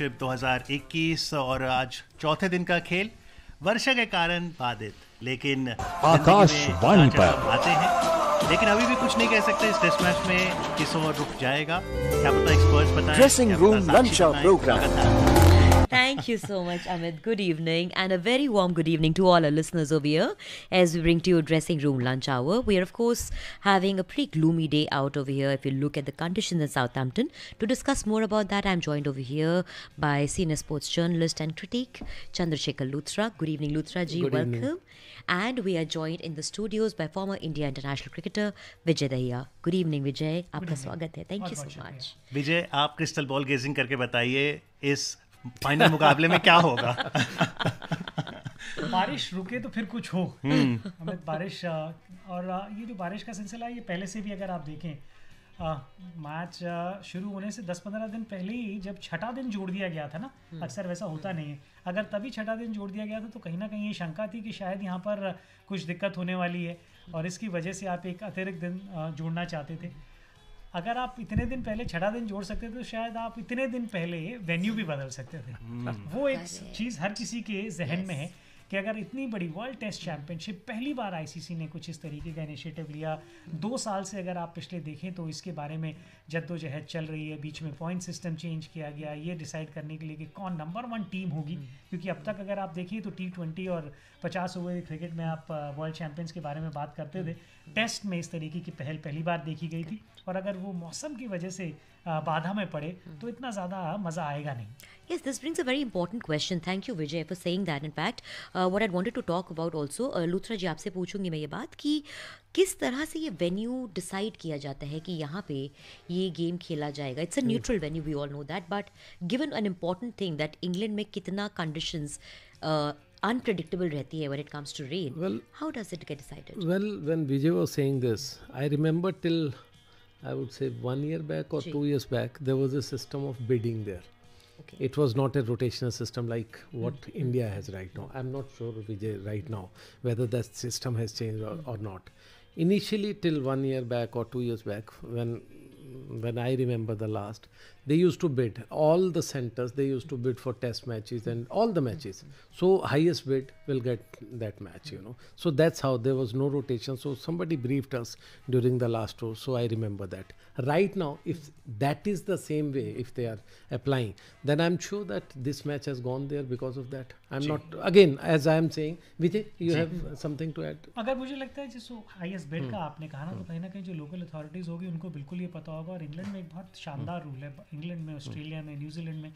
Championship 2021 और आज चौथे दिन का खेल वर्षा के कारण बाधित लेकिन आकाशवाणी पर आते हैं लेकिन अभी भी कुछ नहीं कह सकते इस टेस्ट मैच में किस ओवर रुक जाएगा क्या पता एक्सपर्ट्स बताएं ड्रेसिंग रूम लंच और programme Thank you so much, Amit. Good evening, and a very warm good evening to all our listeners over here as we bring to you dressing room lunch hour. We are, of course, having a pretty gloomy day out over here if you look at the conditions in Southampton. To discuss more about that, I'm joined over here by senior sports journalist and critic Chandrasekhar Luthra. Good evening, Luthra ji. Good Welcome. Evening. And we are joined in the studios by former India international cricketer Vijay Dahiya. Good evening, Vijay. आपका स्वागत Thank thank you so much Vijay आप crystal ball gazing करके बताइए इस final मुकाबले में क्या होगा बारिश रुके तो फिर कुछ हो हम्म। अमित बारिश और ये जो बारिश का सिलसिला है ये पहले से भी अगर आप देखें मैच शुरू होने से 10-15 दिन पहले ही जब छठा दिन जोड़ दिया गया था ना हम्म। अक्सर वैसा होता नहीं है अगर तभी छठा दिन जोड़ दिया गया था तो कहीं ना कहीं ये शंका थी कि शायद यहाँ पर कुछ दिक्कत होने वाली है और इसकी वजह से आप एक अतिरिक्त दिन जोड़ना चाहते थे अगर आप इतने दिन पहले छठा दिन जोड़ सकते थे तो शायद आप इतने दिन पहले वेन्यू भी बदल सकते थे हम्म। वो एक चीज़ हर किसी के जहन में है कि अगर इतनी बड़ी वर्ल्ड टेस्ट चैंपियनशिप पहली बार आईसीसी ने कुछ इस तरीके का इनिशिएटिव लिया दो साल से अगर आप पिछले देखें तो इसके बारे में जद्दोजहद चल रही है बीच में पॉइंट सिस्टम चेंज किया गया ये डिसाइड करने के लिए कि कौन नंबर वन टीम होगी हम्म। क्योंकि अब तक अगर आप देखिए तो टी ट्वेंटी और पचास ओवर क्रिकेट में आप वर्ल्ड uh, चैम्पियंस के बारे में बात करते थे टेस्ट हम्म। में इस तरीके की पहल पहली बार देखी गई थी और अगर वो मौसम की वजह से बाधा में पड़े हम्म। तो इतना ज़्यादा मज़ा आएगा नहीं Yes, this brings a very important question. Thank you, Vijay, for saying that. In fact, uh, what I wanted to talk about also, uh, Luthra जी आपसे पूछूंगी मैं ये बात कि किस तरह से ये वेन्यू डिसाइड किया जाता है कि यहाँ पे ये गेम खेला जाएगा it's a neutral venue we all know that but given an important thing that England में कितना कंडीशंस अनप्रडिक्टेबल uh, रहती है when it comes to rain how does it get decided well when Vijay was saying this I remember till I would say one year back or Gee. two years back, there was a system of bidding there. Okay. It was not a rotational system like what mm. India has right now. I'm not sure, Vijay, right now whether that system has changed or, or not. Initially, till one year back or two years back, when when I remember the last, they used to bid all the centers they used to bid for test matches and all the matches so highest bid will get that match you know so that's how there was no rotation so somebody briefed us during the last tour so i remember that right now if that is the same way if they are applying then i'm sure that this match has gone there because of that i'm not again as i am saying vijay you have uh, something to add अगर मुझे लगता है जिस highest bed का आपने कहा ना तो कहीं ना कहीं जो लोकल अथॉरिटीज होगी उनको बिल्कुल ये पता होगा और इंग्लैंड में बहुत शानदार रूल है इंग्लैंड में हम्म। ऑस्ट्रेलिया में न्यूजीलैंड में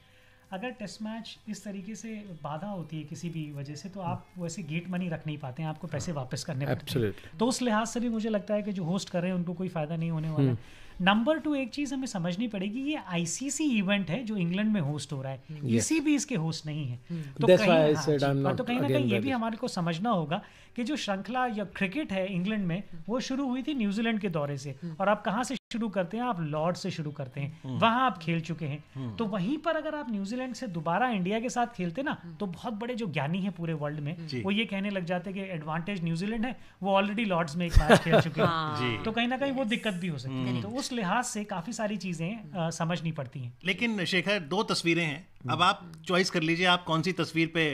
अगर टेस्ट मैच इस तरीके से बाधा होती है किसी भी वजह से तो हम्म। आप वैसे गेट मनी रख नहीं पाते हैं आपको पैसे हाँ। वापस करने पड़ते हैं तो उस लिहाज से भी मुझे लगता है कि जो होस्ट कर रहे हैं उनको कोई फ़ायदा नहीं होने वाला नंबर हम्म। टू एक चीज़ हमें समझनी पड़ेगी ये आईसीसी इवेंट है जो इंग्लैंड में होस्ट हो रहा है किसी भी इसके होस्ट नहीं है तो कहीं हाँ, हाँ, तो कहीं ना कहीं ये भी हमारे को समझना होगा कि जो श्रृंखला या क्रिकेट है इंग्लैंड में वो शुरू हुई थी न्यूजीलैंड के दौरे से और आप कहाँ से शुरू करते हैं आप लॉर्ड से शुरू करते हैं हम्म। वहां आप खेल चुके हैं हम्म। तो वहीं पर अगर आप न्यूजीलैंड से दोबारा इंडिया के साथ खेलते ना हम्म। तो बहुत बड़े जो ज्ञानी है पूरे वर्ल्ड में वो ये कहने लग जाते कि एडवांटेज न्यूजीलैंड है वो ऑलरेडी लॉर्ड्स में एक मैच खेल चुके हैं हाँ। तो कहीं ना कहीं वो दिक्कत भी हो सकती है तो उस लिहाज से काफी सारी चीजें समझनी पड़ती है लेकिन शेखर दो तस्वीरें हैं अब आप चॉइस कर लीजिए आप कौन सी तस्वीर पे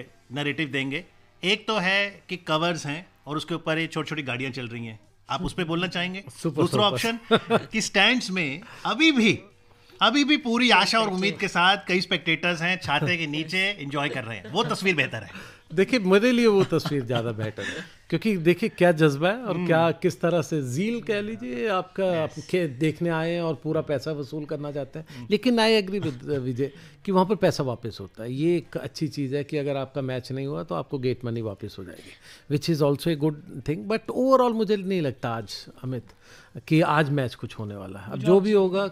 नरेटिव देंगे एक तो है कि कवर्स हैं और उसके ऊपर ये छोटी छोटी गाड़ियाँ चल रही हैं आप उस पर बोलना चाहेंगे दूसरा ऑप्शन कि स्टैंड में अभी भी अभी भी पूरी आशा और उम्मीद के साथ कई स्पेक्टेटर्स हैं छाते के नीचे एंजॉय कर रहे हैं वो तस्वीर बेहतर है देखिए मेरे लिए वो तस्वीर ज़्यादा बेटर है क्योंकि देखिए क्या जज्बा है और क्या हम्म। किस तरह से जील कह लीजिए आपका yes. आपके देखने आए हैं और पूरा पैसा वसूल करना चाहते हैं हम्म। लेकिन आई एग्री विद विजय कि वहाँ पर पैसा वापस होता है ये एक अच्छी चीज़ है कि अगर आपका मैच नहीं हुआ तो आपको गेट मनी वापस हो जाएगी which is also a good thing but overall मुझे नहीं लगता आज अमित कि आज मैच कुछ होने वाला है अब जो भी होगा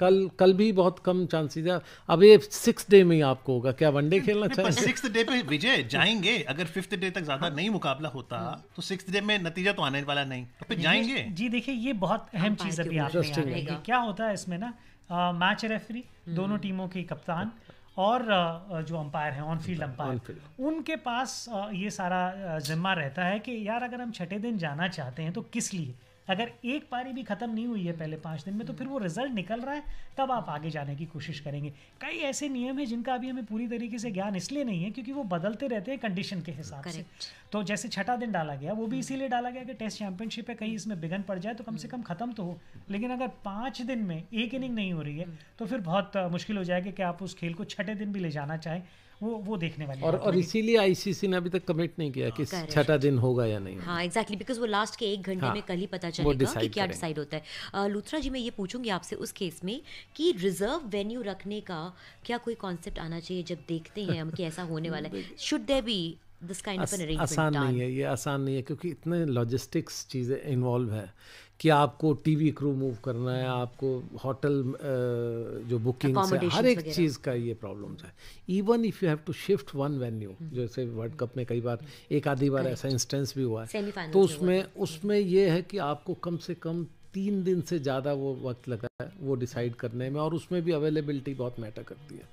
कल कल भी बहुत कम चांसेस है अब ये सिक्स डे में ही आपको होगा क्या वनडे खेलना चाहिए सिक्स डे पे विजय जाएंगे अगर फिफ्थ डे तक ज्यादा नहीं मुकाबला होता तो सिक्स डे में नतीजा तो आने वाला नहीं तो फिर जाएंगे जी देखिए ये बहुत अहम चीज अभी आपने क्या होता है इसमें ना मैच हम्म। रेफरी दोनों टीमों के कप्तान और जो अंपायर हैं ऑन फील्ड अंपायर उनके पास ये सारा जिम्मा रहता है कि यार अगर हम छठे दिन जाना चाहते हैं तो किस लिए अगर एक पारी भी ख़त्म नहीं हुई है पहले पाँच दिन में तो फिर वो रिजल्ट निकल रहा है तब आप आगे जाने की कोशिश करेंगे कई ऐसे नियम हैं जिनका अभी हमें पूरी तरीके से ज्ञान इसलिए नहीं है क्योंकि वो बदलते रहते हैं कंडीशन के हिसाब से तो जैसे छठा दिन डाला गया वो भी हम्म। इसीलिए डाला गया कि टेस्ट चैंपियनशिप है कहीं इसमें बिघन पड़ जाए तो कम से हम्म। कम ख़त्म तो हो लेकिन अगर पाँच दिन में एक इनिंग नहीं हो रही है हम्म। तो फिर बहुत मुश्किल हो जाएगा कि आप उस खेल को छठे दिन भी ले जाना चाहें वो वो देखने वाली और और इसीलिए आईसीसी ने अभी तक कमिट नहीं किया कि छठा दिन होगा या नहीं हाँ एग्जैक्टली बिकॉज वो लास्ट के एक घंटे हाँ, में कल ही पता चलेगा कि क्या डिसाइड होता है लूथरा जी मैं ये पूछूंगी आपसे उस केस में कि रिजर्व वेन्यू रखने का क्या कोई कॉन्सेप्ट आना चाहिए जब देखते हैं हम कि ऐसा होने वाला है should there be this kind of an आसान done. नहीं है ये आसान नहीं है क्योंकि इतने लॉजिस्टिक्स चीज़ें इन्वॉल्व है कि आपको टीवी क्रू मूव करना है आपको होटल जो बुकिंग हर एक चीज़ का ये प्रॉब्लम है even if you have to shift one venue जैसे वर्ल्ड कप में कई बार हम्म। एक आधी बार ऐसा इंस्टेंस भी हुआ है तो उसमें उसमें ये है कि आपको कम से कम तीन दिन से ज़्यादा वो वक्त लगा है वो डिसाइड करने में और उसमें भी अवेलेबिलिटी बहुत मैटर करती है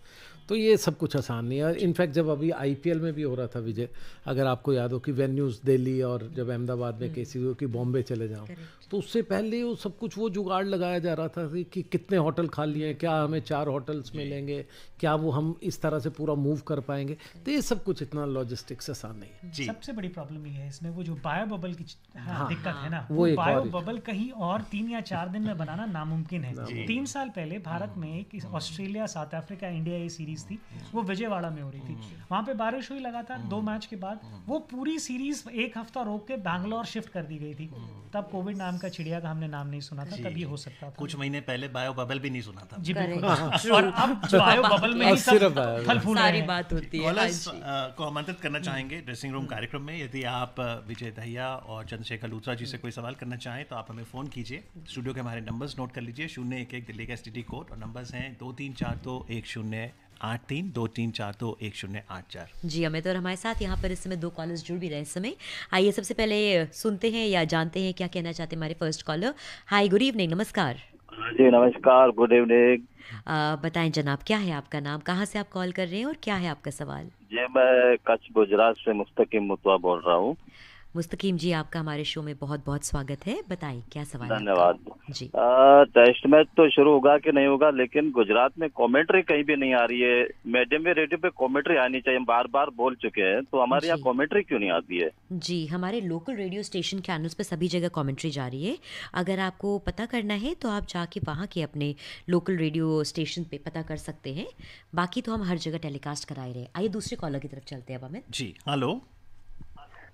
तो ये सब कुछ आसान नहीं है इनफैक्ट जब अभी आईपीएल में भी हो रहा था विजय अगर आपको याद हो कि वेन्यूज़ दिल्ली और जब अहमदाबाद में हम्म। केसेज हो कि बॉम्बे चले जाओ तो उससे पहले वो सब कुछ वो जुगाड़ लगाया जा रहा था कि कितने होटल खा लिए क्या हमें चार होटल्स मिलेंगे क्या वो हम इस तरह से पूरा मूव कर पाएंगे तो ये सब कुछ इतना लॉजिस्टिक्स आसान नहीं है सबसे बड़ी प्रॉब्लम ये है इसमें वो जो बायो बबल की हाँ, हाँ। दिक्कत है ना वो बायो बबल कहीं और तीन या चार दिन में बनाना नामुमकिन है तीन साल पहले भारत हाँ। में ऑस्ट्रेलिया साउथ अफ्रीका इंडिया ये सीरीज सीरीज थी वो विजयवाड़ा में हो रही थी हम्म। वहाँ पे बारिश हुई लगातार दो हम्म। मैच के बाद वो पूरी सीरीज एक हफ्ता रोक के बैंगलोर शिफ्ट कर दी गई थी हम्म। तब कोविड नाम का चिड़िया का हमने नाम नहीं सुना था तब ये हो सकता था कुछ महीने पहले बायो बबल भी नहीं सुना था जी बिल्कुल हाँ को आमंत्रित करना चाहेंगे ड्रेसिंग रूम कार्यक्रम में यदि आप विजय दहिया और चंद्रशेखर लूथरा जी से कोई सवाल करना चाहें तो आप हमें फ़ोन कीजिए स्टूडियो के हमारे नंबर्स नोट कर लीजिए शून्य एक एक दिल्ली का एस कोड और नंबर्स हैं दो तीन चार दो एक शून्य आठ तीन दो तीन चार दो एक शून्य आठ चार जी अमित और हमारे साथ यहाँ पर इस समय दो कॉलर्स जुड़ भी रहे हैं समय आइए सबसे पहले सुनते हैं या जानते हैं क्या कहना चाहते हैं हमारे first caller hi good evening नमस्कार जी नमस्कार गुड इवनिंग बताएं जनाब क्या है आपका नाम कहाँ से आप कॉल कर रहे हैं और क्या है आपका सवाल जी मैं कच्छ गुजरात से मुस्तकिम मुतवा बोल रहा हूँ मुस्तकीम जी आपका हमारे शो में बहुत बहुत स्वागत है बताइए क्या सवाल धन्यवाद जी टेस्ट मैच तो शुरू होगा कि नहीं होगा लेकिन गुजरात में कॉमेंट्री कहीं भी नहीं आ रही है मीडियम में रेडियो पे कॉमेंट्री आनी चाहिए हम बार बार बोल चुके हैं तो हमारे यहाँ कॉमेंट्री क्यों नहीं आती है जी हमारे लोकल रेडियो स्टेशन चैनल्स पे सभी जगह कॉमेंट्री जा रही है अगर आपको पता करना है तो आप जाके वहाँ के अपने लोकल रेडियो स्टेशन पे पता कर सकते हैं बाकी तो हम हर जगह टेलीकास्ट कराए रहे आइए दूसरे कॉलर की तरफ चलते हैं अब हमें जी हेलो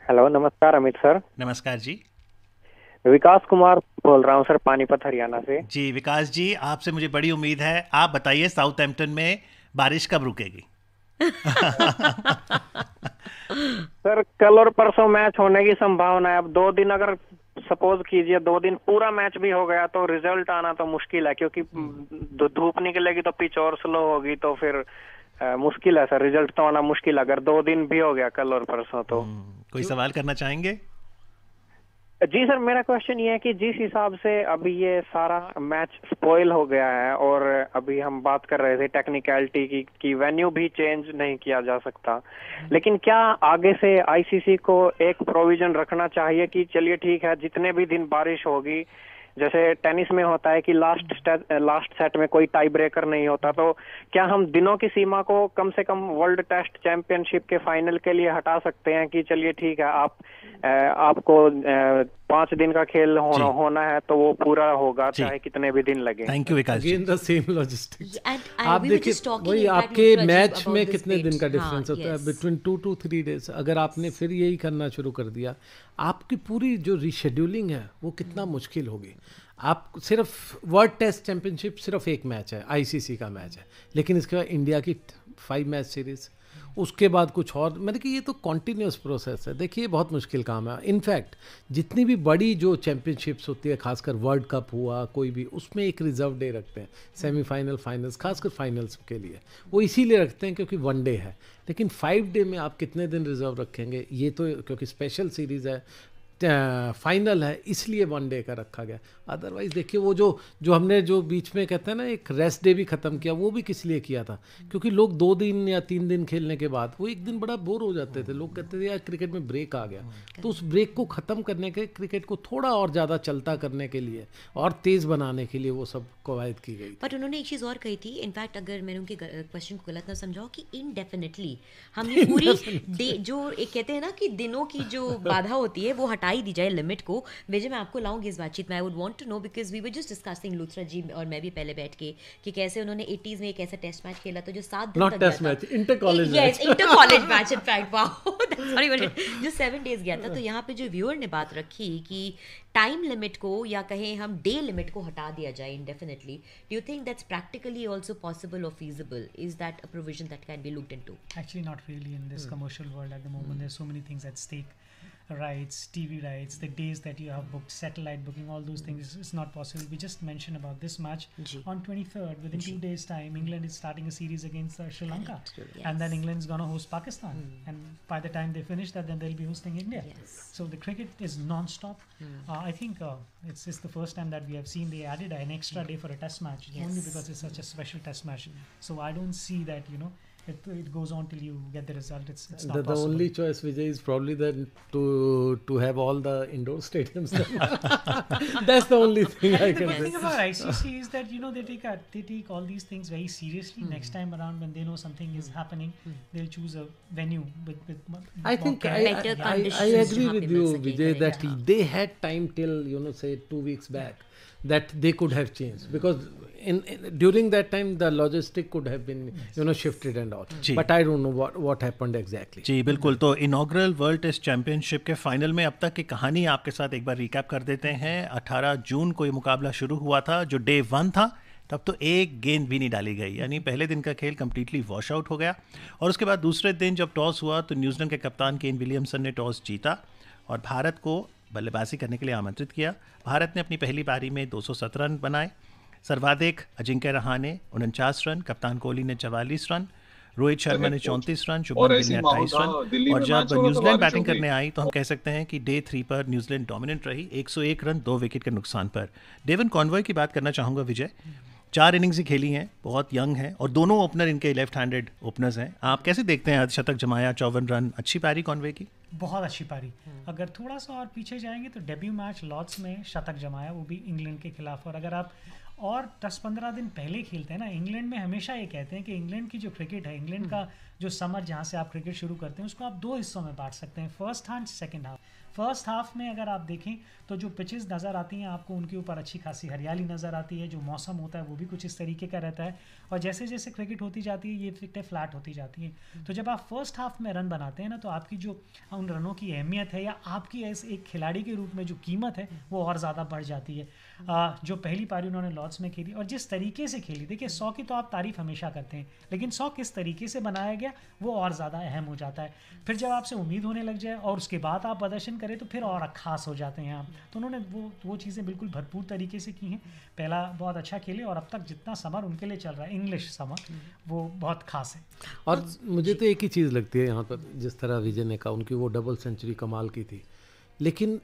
हेलो नमस्कार अमित सर नमस्कार जी विकास कुमार बोल रहा हूँ सर पानीपत हरियाणा से जी विकास जी आपसे मुझे बड़ी उम्मीद है आप बताइए साउथ एम्पटन में बारिश कब रुकेगी सर कल और परसों मैच होने की संभावना है अब दो दिन अगर सपोज कीजिए दो दिन पूरा मैच भी हो गया तो रिजल्ट आना तो मुश्किल है क्योंकि हम्म। धूप निकलेगी तो पिच और स्लो होगी तो फिर मुश्किल है सर रिजल्ट तो आना मुश्किल अगर दो दिन भी हो गया कल और परसों तो हम्म, कोई सवाल करना चाहेंगे जी सर मेरा क्वेश्चन ये है कि जिस हिसाब से अभी ये सारा मैच स्पॉइल हो गया है और अभी हम बात कर रहे थे टेक्निकलिटी की कि वेन्यू भी चेंज नहीं किया जा सकता लेकिन क्या आगे से आईसीसी को एक प्रोविजन रखना चाहिए कि चलिए ठीक है जितने भी दिन बारिश होगी जैसे टेनिस में होता है कि लास्ट लास्ट सेट में कोई टाई ब्रेकर नहीं होता तो क्या हम दिनों की सीमा को कम से कम वर्ल्ड टेस्ट चैंपियनशिप के फाइनल के लिए हटा सकते हैं कि चलिए ठीक है आप आपको पांच दिन का खेल होना होना है तो वो पूरा होगा चाहे कितने भी दिन लगे thank you Vikas again the same logistics आप देखिए वही आपके मैच में कितने दिन का डिफरेंस हाँ, होता है between two two three days अगर आपने फिर यही करना शुरू कर दिया आपकी पूरी जो रिशेड्यूलिंग है वो कितना मुश्किल होगी आप सिर्फ वर्ल्ड टेस्ट चैंपियनशिप सिर्फ एक मैच है आईसीसी का मैच है लेकिन इसके बाद इंडिया की फाइव मैच सीरीज़ उसके बाद कुछ और मैंने मतलब कि ये तो कॉन्टीन्यूस प्रोसेस है देखिए बहुत मुश्किल काम है इनफैक्ट जितनी भी बड़ी जो चैम्पियनशिप्स होती है खासकर वर्ल्ड कप हुआ कोई भी उसमें एक रिजर्व डे रखते हैं सेमीफाइनल फाइनल्स खासकर फाइनल्स के लिए वो इसीलिए रखते हैं क्योंकि वन डे है लेकिन फाइव डे में आप कितने दिन रिजर्व रखेंगे ये तो क्योंकि स्पेशल सीरीज़ है फाइनल है इसलिए वन डे का रखा गया अदरवाइज देखिए वो जो जो हमने जो बीच में कहते हैं ना एक रेस्ट डे भी ख़त्म किया वो भी किस लिए किया था क्योंकि लोग दो दिन या तीन दिन खेलने के बाद वो एक दिन बड़ा बोर हो जाते थे लोग कहते थे यार क्रिकेट में ब्रेक आ गया हाँ। तो उस ब्रेक को ख़त्म करने के क्रिकेट को थोड़ा और ज़्यादा चलता करने के लिए और तेज़ बनाने के लिए वो सब कवायद की गई बट उन्होंने एक चीज़ और कही थी इनफैक्ट अगर मैंने उनके क्वेश्चन को गलत ना समझाओ कि इनडेफिनेटली हमने पूरी जो एक कहते हैं ना कि दिनों की जो बाधा होती है वो हटाई दी जाए लिमिट को विजय मैं आपको लाऊंगी इस बातचीत में I would want to know because we were just discussing Luthra ji और मैं भी पहले बैठ के कि कैसे उन्होंने एटीज में एक ऐसा टेस्ट मैच खेला तो जो सात दिन तक test match inter college yes inter college match in fact wow जो सेवन डेज गया था तो यहाँ पे जो व्यूअर ने बात रखी कि टाइम लिमिट को या कहें हम डे लिमिट को हटा दिया जाए indefinitely do you think that's practically also possible और feasible is that a provision that can be looked into actually not really in this commercial world at the moment there so many things at stake rights, TV rights, the days that you have booked, satellite booking, all those things. It's not possible. We just mentioned about this match G. on 23rd. Within G. two days' time, England is starting a series against uh, Sri Lanka, yes. and then England's gonna host Pakistan. Mm. And by the time they finish that, then they'll be hosting India. Yes. So the cricket is non-stop. Mm. Uh, I think uh, it's the first time that we have seen they added an extra hmm. day for a Test match yes. only because it's such a special Test match. So I don't see that you know it, it goes on till you get the result. It's, it's the, the only choice, Vijay, is probably then to to have all the indoor stadiums. That's the only thing I the can. The thing about ICC is that you know they take a, they take all these things very seriously. Mm. Next time around, when they know something mm. is hmm. happening, mm. they'll choose a venue with. with, with I think I, I, I, I, agree with you, Vijay, that yeah. they had time till you know say two weeks back that they could have changed because in, in, during that time the logistic could have been yes. you know shifted and all जी. but I don't know what what happened exactly जी बिल्कुल तो inaugural world test championship के final में अब तक की कहानी आपके साथ एक बार recap कर देते हैं 18 जून को ये मुकाबला शुरू हुआ था जो day वन था तब तो एक गेंद भी नहीं डाली गई यानी पहले दिन का खेल कम्प्लीटली वॉश आउट हो गया और उसके बाद दूसरे दिन जब टॉस हुआ तो न्यूजीलैंड के कप्तान केन विलियमसन ने टॉस जीता और भारत को बल्लेबाजी करने के लिए आमंत्रित किया भारत ने अपनी पहली पारी में 217 रन बनाए सर्वाधिक अजिंक्य रहाने उनचास रन कप्तान कोहली ने चवालीस रन रोहित शर्मा ने चौंतीस रन शुभम गिल ने अट्ठाईस रन और जब तो न्यूजीलैंड बैटिंग करने आई तो हम कह सकते हैं कि डे थ्री पर न्यूजीलैंड डोमिनेंट रही 101 रन दो विकेट के नुकसान पर डेवन कॉन्वॉय की बात करना चाहूंगा विजय चार इनिंग्स ही खेली हैं बहुत यंग हैं और दोनों ओपनर इनके लेफ्ट हैंडेड ओपनर्स हैं आप कैसे देखते हैं अर्धशतक जमाया चौवन रन अच्छी पारी कॉन्वे की बहुत अच्छी पारी अगर थोड़ा सा और पीछे जाएंगे तो डेब्यू मैच लॉर्ड्स में शतक जमाया वो भी इंग्लैंड के खिलाफ और अगर आप और दस पंद्रह दिन पहले खेलते हैं ना इंग्लैंड में हमेशा ये कहते हैं कि इंग्लैंड की जो क्रिकेट है इंग्लैंड का हम्म। जो समर जहाँ से आप क्रिकेट शुरू करते हैं उसको आप दो हिस्सों में बांट सकते हैं first half second half first half में अगर आप देखें तो जो पिचेस नज़र आती हैं आपको उनके ऊपर अच्छी खासी हरियाली नज़र आती है जो मौसम होता है वो भी कुछ इस तरीके का रहता है और जैसे जैसे क्रिकेट होती जाती है ये विकटें फ्लैट होती जाती हैं हम्म। तो जब आप फर्स्ट हाफ में रन बनाते हैं ना तो आपकी जो उन रनों की अहमियत है या आपकी एस एक खिलाड़ी के रूप में जो कीमत है हम्म। वो और ज़्यादा बढ़ जाती है जो पहली पारी उन्होंने लॉर्ड्स में खेली और जिस तरीके से खेली देखिए सौ की तो आप तारीफ हमेशा करते हैं लेकिन सौ किस तरीके से बनाया गया वो और ज़्यादा अहम हो जाता है फिर जब आपसे उम्मीद होने लग जाए और उसके बाद आप प्रदर्शन करें तो फिर और खास हो जाते हैं आप तो उन्होंने वो वो चीज़ें बिल्कुल भरपूर तरीके से की हैं पहला बहुत अच्छा खेले और अब तक जितना समर उनके लिए चल रहा है इंग्लिश समर वो बहुत खास है और मुझे तो एक ही चीज़ लगती है यहाँ पर जिस तरह विजय ने कहा उनकी वो डबल सेंचुरी कमाल की थी लेकिन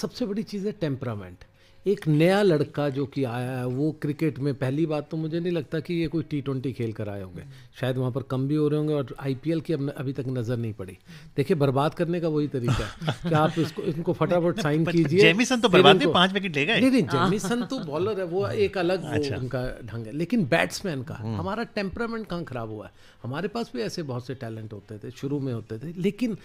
सबसे बड़ी चीज़ है टेम्परामेंट एक नया लड़का जो कि आया है वो क्रिकेट में पहली बात तो मुझे नहीं लगता कि ये कोई टी ट्वेंटी खेल कर आए होंगे शायद वहाँ पर कम भी हो रहे होंगे और आई की अब अभी तक नज़र नहीं पड़ी देखिए बर्बाद करने का वही तरीका है कि आप इसको इनको फटाफट साइन कीजिए जेमिसन तो बर्बाद पाँच विकेट ले गए नहीं नहीं जेमिसन हाँ। तो बॉलर है वो एक अलग अच्छा। उनका ढंग है लेकिन बैट्समैन का हम्म। हमारा टेम्परामेंट कहाँ ख़राब हुआ है हमारे पास भी ऐसे बहुत से टैलेंट होते थे शुरू में होते थे लेकिन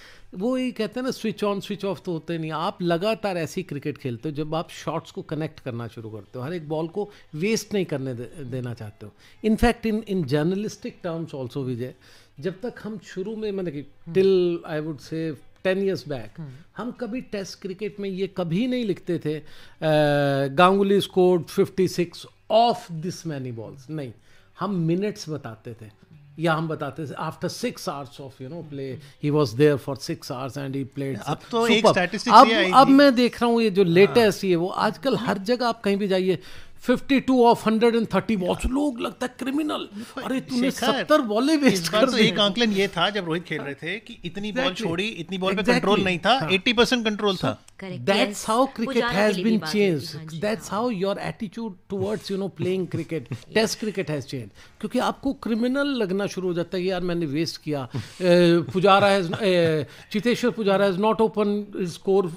वो ये कहते हैं ना स्विच ऑन स्विच ऑफ तो होते नहीं आप लगातार ऐसी क्रिकेट खेलते हो जब आप शॉट्स को कनेक्ट करना शुरू करते हो हर एक बॉल को वेस्ट नहीं करने दे, देना चाहते हो in fact in in journalistic terms also Vijay जब तक हम शुरू में मैंने मतलब कि till I would say ten years back हम कभी टेस्ट क्रिकेट में ये कभी नहीं लिखते थे Ganguly scored six off this many balls नहीं हम मिनट्स बताते थे या हम बताते थे after six hours of you know play he was there for six hours and he played अब तो एक अब अब मैं देख रहा हूँ ये जो लेटेस्ट हाँ। ये वो आजकल हर जगह आप कहीं भी जाइए fifty two of hundred and thirty balls लोग लगता है क्रिमिनल अरे तूने सत्तर बॉले वेस्ट कर तो एक आंकलन ये था जब रोहित खेल रहे थे कि इतनी बॉल छोड़ी इतनी बॉल पे कंट्रोल नहीं था एट्टी परसेंट कंट्रोल था that's how cricket has been change that's how your attitude towards you know playing cricket test cricket has change क्योंकि आपको क्रिमिनल लगना शुरू हो जाता है यार मैंने वेस्ट किया Pujara has Cheteshwar Pujara has not open score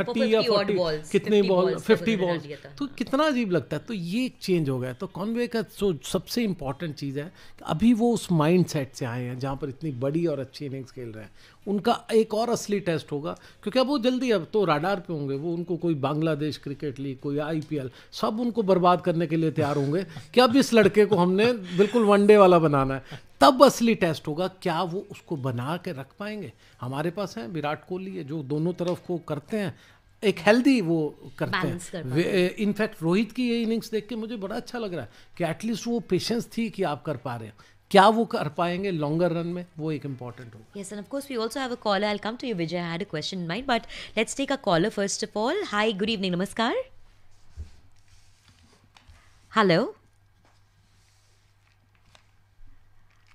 thirty या फोर्टी कितने बॉल फिफ्टी बॉल तो कितना अजीब लगता है तो ये चेंज हो गया तो कॉन्वे का जो सबसे इम्पॉर्टेंट चीज़ है कि अभी वो उस माइंड सेट से आए हैं जहाँ पर इतनी बड़ी और अच्छी इनिंग्स खेल रहे हैं उनका एक और असली टेस्ट होगा क्योंकि अब वो जल्दी अब तो राडार पे होंगे वो उनको कोई बांग्लादेश क्रिकेट लीग कोई आई सब उनको बर्बाद करने के लिए तैयार होंगे कि अब इस लड़के को हमने बिल्कुल वनडे वाला बनाना है तब असली टेस्ट होगा क्या वो उसको बना के रख पाएंगे हमारे पास हैं विराट कोहली है जो दोनों तरफ को करते हैं एक हेल्दी वो करते हैं इनफैक्ट रोहित की ये इनिंग्स देख के मुझे बड़ा अच्छा लग रहा है कि एटलीस्ट वो पेशेंस थी कि आप कर पा रहे हैं क्या वो कर पाएंगे लॉन्गर रन में वो एक इम्पॉर्टेंट होगा yes and of course we also have a caller I come to you Vijay had a question in mind but let's take a caller first of all hi good evening नमस्कार hello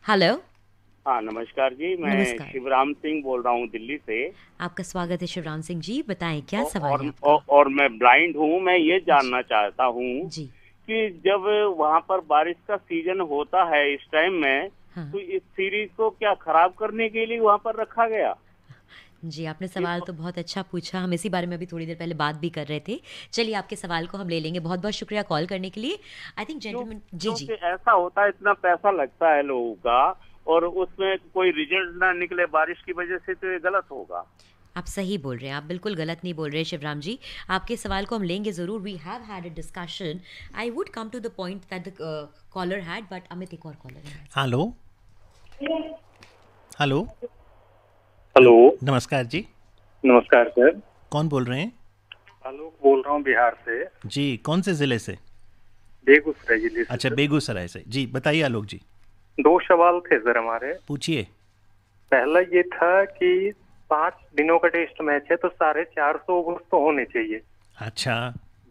hello हाँ नमस्कार जी मैं शिवराम सिंह बोल रहा हूँ दिल्ली से आपका स्वागत है शिवराम सिंह जी बताएं क्या और, सवाल और, है आपका? और, और मैं ब्लाइंड हूँ मैं ये जानना चाहता हूँ कि जब वहाँ पर बारिश का सीजन होता है इस टाइम में हाँ। तो इस सीरीज को क्या खराब करने के लिए वहाँ पर रखा गया जी आपने सवाल तो बहुत अच्छा पूछा हम इसी बारे में अभी थोड़ी देर पहले बात भी कर रहे थे चलिए आपके सवाल को हम ले लेंगे बहुत बहुत शुक्रिया कॉल करने के लिए आई थिंक जेंटलमैन जी जी ऐसा होता है इतना पैसा लगता है लोगों का और उसमें कोई रिजल्ट ना निकले बारिश की वजह से तो ये गलत होगा आप सही बोल रहे हैं आप बिल्कुल गलत नहीं बोल रहे हैं शिवराम जी आपके सवाल को हम लेंगे ज़रूर we have had a discussion I would come to the point that the caller had but Amit एक और कॉलर हेलो हेलो हेलो नमस्कार जी नमस्कार सर कौन बोल रहे हैं हेलो बोल रहा हूँ बिहार से जी कौन से जिले से बेगूसराय जिले अच्छा बेगूसराय से जी बताइए आलोक जी दो सवाल थे सर हमारे पूछिए पहला ये था कि पांच दिनों का टेस्ट मैच है तो साढ़े चार सौ ओवर तो होने चाहिए अच्छा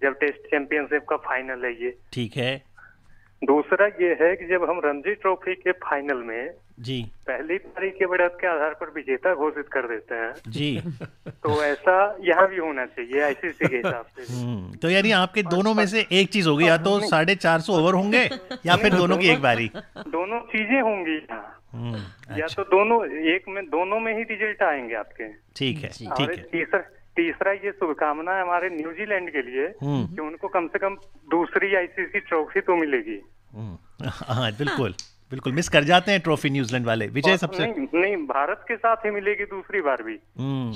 जब टेस्ट चैंपियनशिप का फाइनल है ये ठीक है दूसरा ये है कि जब हम रणजी ट्रॉफी के फाइनल में जी पहली पारी के बढ़त के आधार पर विजेता घोषित कर देते हैं जी तो ऐसा यहाँ भी होना चाहिए आईसीसी के हिसाब से हम्म, तो यानी आपके दोनों में से एक चीज होगी या तो साढ़े चार सौ ओवर होंगे या फिर दोनों की एक बारी दोनों चीजें होंगी हम्म, या अच्छा। तो दोनों एक में दोनों में ही रिजल्ट आएंगे आपके ठीक है ठीक है तीसरा तीसरा ये शुभकामना है हमारे न्यूजीलैंड के लिए हम्म। कि उनको कम से कम दूसरी आईसीसी ट्रॉफी तो मिलेगी हम्म। हाँ बिल्कुल बिल्कुल मिस कर जाते हैं ट्रॉफी न्यूजीलैंड वाले विजय सबसे नहीं, नहीं भारत के साथ ही मिलेगी दूसरी बार भी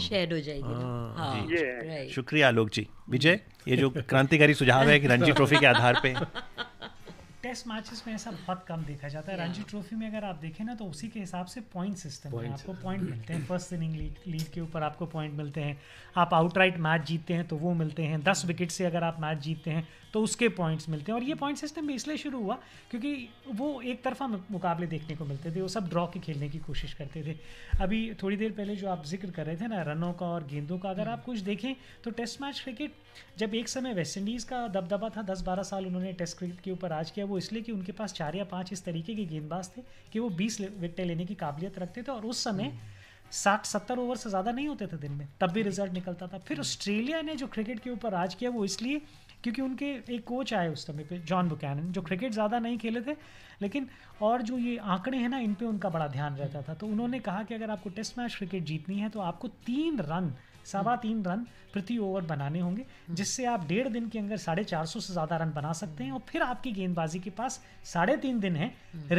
शेड हम्म। हो जाएगी आ, हाँ, हाँ ये शुक्रिया आलोक जी विजय ये जो क्रांतिकारी सुझाव है कि रणजी ट्रॉफी के आधार पे टेस्ट मैचेस में ऐसा बहुत कम देखा जाता है रणजी ट्रॉफी में अगर आप देखें ना तो उसी के हिसाब से पॉइंट सिस्टम है आपको पॉइंट मिलते हैं फर्स्ट इनिंग लीड के ऊपर आपको पॉइंट मिलते हैं आप आउटराइट मैच जीतते हैं तो वो मिलते हैं दस विकेट से अगर आप मैच जीतते हैं तो उसके पॉइंट्स मिलते हैं और ये पॉइंट सिस्टम भी इसलिए शुरू हुआ क्योंकि वो एक तरफा मुकाबले देखने को मिलते थे वो सब ड्रॉ के खेलने की कोशिश करते थे अभी थोड़ी देर पहले जो आप जिक्र कर रहे थे ना रनों का और गेंदों का अगर हम्म। आप कुछ देखें तो टेस्ट मैच क्रिकेट जब एक समय वेस्ट इंडीज़ का दबदबा था दस बारह साल उन्होंने टेस्ट क्रिकेट के ऊपर राज किया वो इसलिए कि उनके पास चार या पाँच इस तरीके के गेंदबाज थे कि वो बीस विकटें लेने की काबिलियत रखते थे और उस समय हम्म। साठ सत्तर ओवर से ज़्यादा नहीं होते थे दिन में तब भी रिजल्ट हम्म। निकलता था फिर ऑस्ट्रेलिया ने जो क्रिकेट के ऊपर राज किया वो इसलिए क्योंकि उनके एक कोच आए उस समय पे जॉन बुकैनन जो क्रिकेट ज़्यादा नहीं खेले थे लेकिन और जो ये आंकड़े हैं ना इन पर उनका बड़ा ध्यान रहता था तो उन्होंने कहा कि अगर आपको टेस्ट मैच क्रिकेट जीतनी है तो आपको तीन रन सवा तीन रन प्रति ओवर बनाने होंगे हम्म। जिससे आप डेढ़ दिन के अंदर साढ़े चार सौ से ज़्यादा रन बना सकते हैं और फिर आपकी गेंदबाजी के पास साढ़े तीन दिन है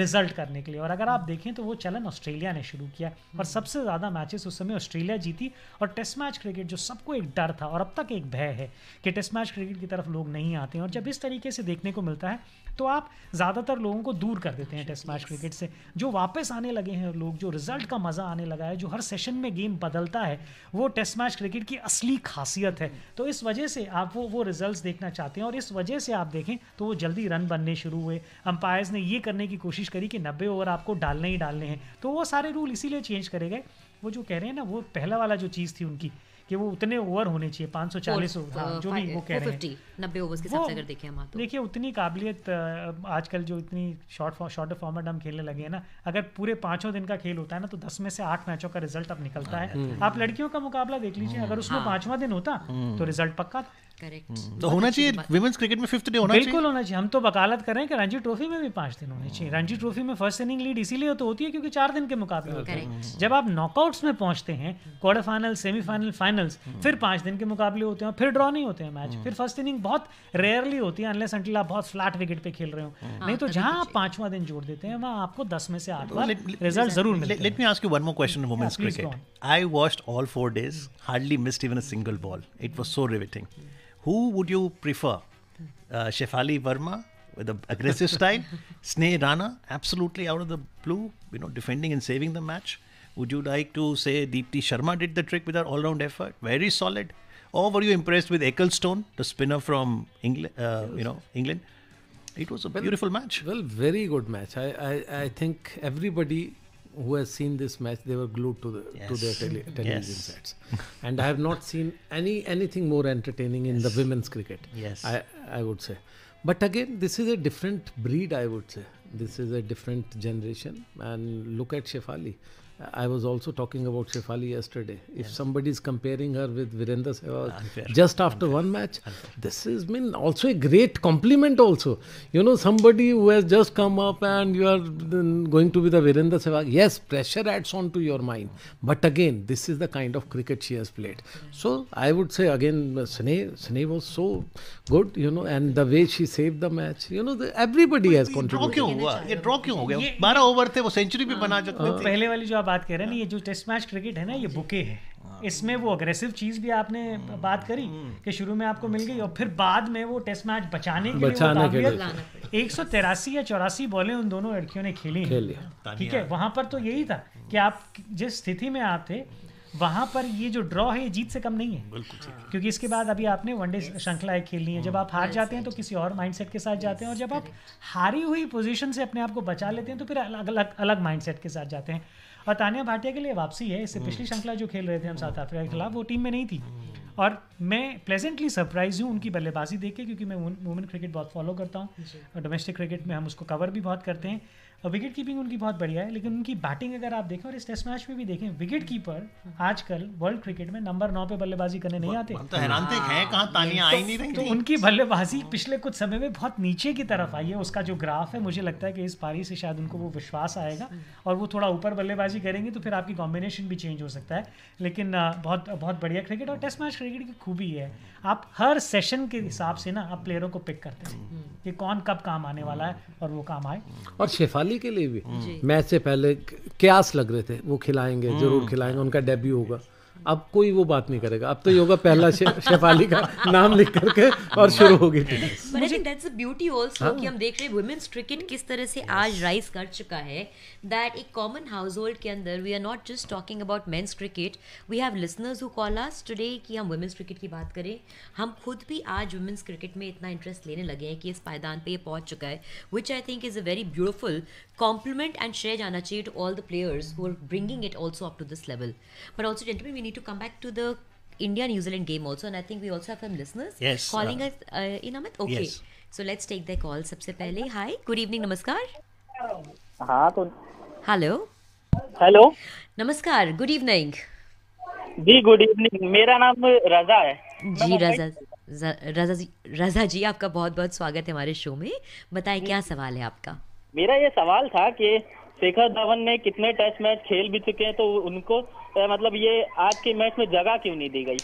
रिजल्ट हम्म। करने के लिए और अगर आप हम्म। देखें तो वो चलन ऑस्ट्रेलिया ने शुरू किया और सबसे ज़्यादा मैचेस उस समय ऑस्ट्रेलिया जीती और टेस्ट मैच क्रिकेट जो सबको एक डर था और अब तक एक भय है कि टेस्ट मैच क्रिकेट की तरफ लोग नहीं आते हैं और जब इस तरीके से देखने को मिलता है तो आप ज़्यादातर लोगों को दूर कर देते हैं टेस्ट मैच क्रिकेट से जो वापस आने लगे हैं लोग जो रिजल्ट का मज़ा आने लगा है जो हर सेशन में गेम बदलता है वो टेस्ट मैच क्रिकेट की असली खासियत है तो इस वजह से आप वो वो रिजल्ट देखना चाहते हैं और इस वजह से आप देखें तो वो जल्दी रन बनने शुरू हुए अंपायर्स ने ये करने की कोशिश करी कि नब्बे ओवर आपको डालने ही डालने हैं तो वो सारे रूल इसीलिए चेंज करे गए वो जो कह रहे हैं ना वो पहला वाला जो चीज़ थी उनकी कि वो उतने ओवर होने चाहिए चालीस ओवर हाँ, uh, जो भी वो कह रहे हैं नब्बे ओवर के हिसाब से अगर देखें हम तो देखिए उतनी काबिलियत uh, आजकल जो इतनी शॉर्ट शॉर्ट फॉर्मेट हम खेलने लगे हैं ना अगर पूरे पाँचों दिन का खेल होता है ना तो दस में से आठ मैचों का रिजल्ट अब निकलता है हाँ, आप लड़कियों का मुकाबला देख लीजिए हाँ। अगर उसमें पाँचवा दिन होता तो रिजल्ट पक्का था करेक्ट hmm. hmm. तो होना चाहिए विमेंस क्रिकेट में फिफ्थ डे होना चाहिए बिल्कुल होना चाहिए हम तो वकालत कर रहे हैं कि रणजी ट्रॉफी में भी पांच दिन होने चाहिए hmm. रणजी ट्रॉफी में फर्स्ट इनिंग लीड इसीलिए तो होती है क्योंकि चार दिन के मुकाबले होते हैं जब आप नॉकआउट्स में पहुंचते हैं क्वार्टर फाइनल सेमीफाइनल फाइनल्स फिर पांच दिन के मुकाबले होते हैं फिर ड्रॉ नहीं होते हैं मैच फिर फर्स्ट इनिंग बहुत रेयरली होती है अनलेस अंटिल आप बहुत फ्लैट विकेट पे खेल रहे हो नहीं हाँ, तो जहां तो आप पांचवा दिन जोड़ देते हैं वहां आपको दस में से आठ बार रिजल्ट जरूर मिलते let me ask you one more question women's cricket I watched all four days hardly missed even a single ball it was so riveting Who would you prefer? Uh, Shefali Verma with an aggressive style, Sneh Rana absolutely out of the blue, you know, defending and saving the match. Would you like to say Deepti Sharma did the trick with her all-round effort, very solid? Or were you impressed with Ecclestone, the spinner from England? Uh, you know, England. It was a well, beautiful match. Well, very good match. I, I, I think everybody who has seen this match, they were glued to the yes. to their tele- television yes. sets. and I have not seen any anything more entertaining yes. in the women's cricket. Yes, I I would say. But again, this is a different breed. I would say this is a different generation. And look at Shefali. I was also talking about Shefali yesterday. If yes. somebody is comparing her with Virendra Sehwag just after unfair. one match, unfair. this has been also a great compliment. Also, you know, somebody who has just come up and you are going to be the Virendra Sehwag. Yes, pressure adds on to your mind. But again, this is the kind of cricket she has played. So I would say again, uh, Sneh, was so good, you know, and the way she saved the match, you know, the, everybody But has contributed. Draw Why? हुआ Why? Draw क्यों हो गया बारह over बात कर रहे हैं ना ये जो टेस्ट मैच क्रिकेट है ना ये बुके है इसमें वो अग्रेसिव चीज भी आपने बात करी कि शुरू में आपको मिल गई और फिर बाद में वो टेस्ट मैच बचाने के बचाने लिए, लिए। एक सौ तेरासी या चौरासी बॉलें उन दोनों लड़कियों ने खेली ठीक है वहां पर तो यही था कि आप जिस स्थिति में आप थे वहां पर ये जो ड्रॉ है ये जीत से कम नहीं है क्योंकि इसके बाद अभी आपने वनडे श्रृंखला एक खेलनी है जब आप हार हम्म। जाते हैं तो किसी और माइंडसेट के साथ जाते हैं और जब आप हारी हुई पोजीशन से अपने आप को बचा लेते हैं तो फिर अलग अलग अलग माइंडसेट के साथ जाते हैं और तानिया भाटिया के लिए वापसी है इससे पिछली हम्म। श्रृंखला जो खेल रहे थे हम साउथ हम्म। अफ्रीका के खिलाफ वो टीम में नहीं थी हम्म। और मैं प्लेजेंटली सरप्राइज हूँ उनकी बल्लेबाजी देख के क्योंकि मैं वुमेन क्रिकेट बहुत फॉलो करता हूँ डोमेस्टिक क्रिकेट में हम उसको कवर भी बहुत करते हैं विकेट कीपिंग उनकी बहुत बढ़िया है लेकिन उनकी बैटिंग अगर आप देखें और इस टेस्ट मैच में भी देखें विकेट कीपर हाँ। आजकल वर्ल्ड क्रिकेट में नंबर नौ पे बल्लेबाजी करने नहीं आते तो हैं कहाँ तो तालियां आई नहीं रही तो उनकी बल्लेबाजी पिछले कुछ समय में बहुत नीचे की तरफ आई है उसका जो ग्राफ है मुझे लगता है कि इस पारी से शायद उनको वो विश्वास आएगा और वो थोड़ा ऊपर बल्लेबाजी करेंगे तो फिर आपकी कॉम्बिनेशन भी चेंज हो सकता है लेकिन बहुत बहुत बढ़िया क्रिकेट और टेस्ट मैच क्रिकेट की खूबी है आप हर सेशन के हिसाब से ना आप प्लेयरों को पिक करते हैं हम्म। कि कौन कब काम आने वाला है और वो काम आए और शेफाली मनाली के लिए भी मैच से पहले क्यास लग रहे थे वो खिलाएंगे हम्म। जरूर खिलाएंगे उनका डेब्यू होगा अब कोई वो बात नहीं करेगा अब तो योगा पहला शेफाली का नाम लिख करके और शुरू हो गई ब्यूटी ऑल्सो कि हम देख रहे हैं वुमेन्स क्रिकेट किस तरह से आज राइज कर चुका है दैट एक कॉमन हाउस होल्ड के अंदर we are not just talking about men's cricket we have listeners who call us today कि हम वुमेन्स क्रिकेट की बात करें हम खुद भी आज वुमेन्स क्रिकेट में इतना इंटरेस्ट लेने लगे हैं कि इस पायदान पर यह पहुंच चुका है which I think is a very beautiful compliment and share जाना चाहिए to all the players who are bringing it also up to this level but also gentleman need to come back to the India New Zealand game also, and I think we also have some listeners yes, calling uh, us uh, in Amit. Okay, yes. so let's take their call. सबसे पहले hi, good evening, namaskar. हाँ तो. Hello. Hello. Namaskar. good evening. जी good evening. मेरा नाम रजा है जी रजा रजा जी जी आपका बहुत बहुत स्वागत है हमारे शो में बताएं क्या सवाल है आपका मेरा ये सवाल था कि शेखर धवन ने कितने टेस्ट मैच खेल भी चुके हैं तो उनको मतलब ये आज के मैच में जगह क्यों नहीं दी गई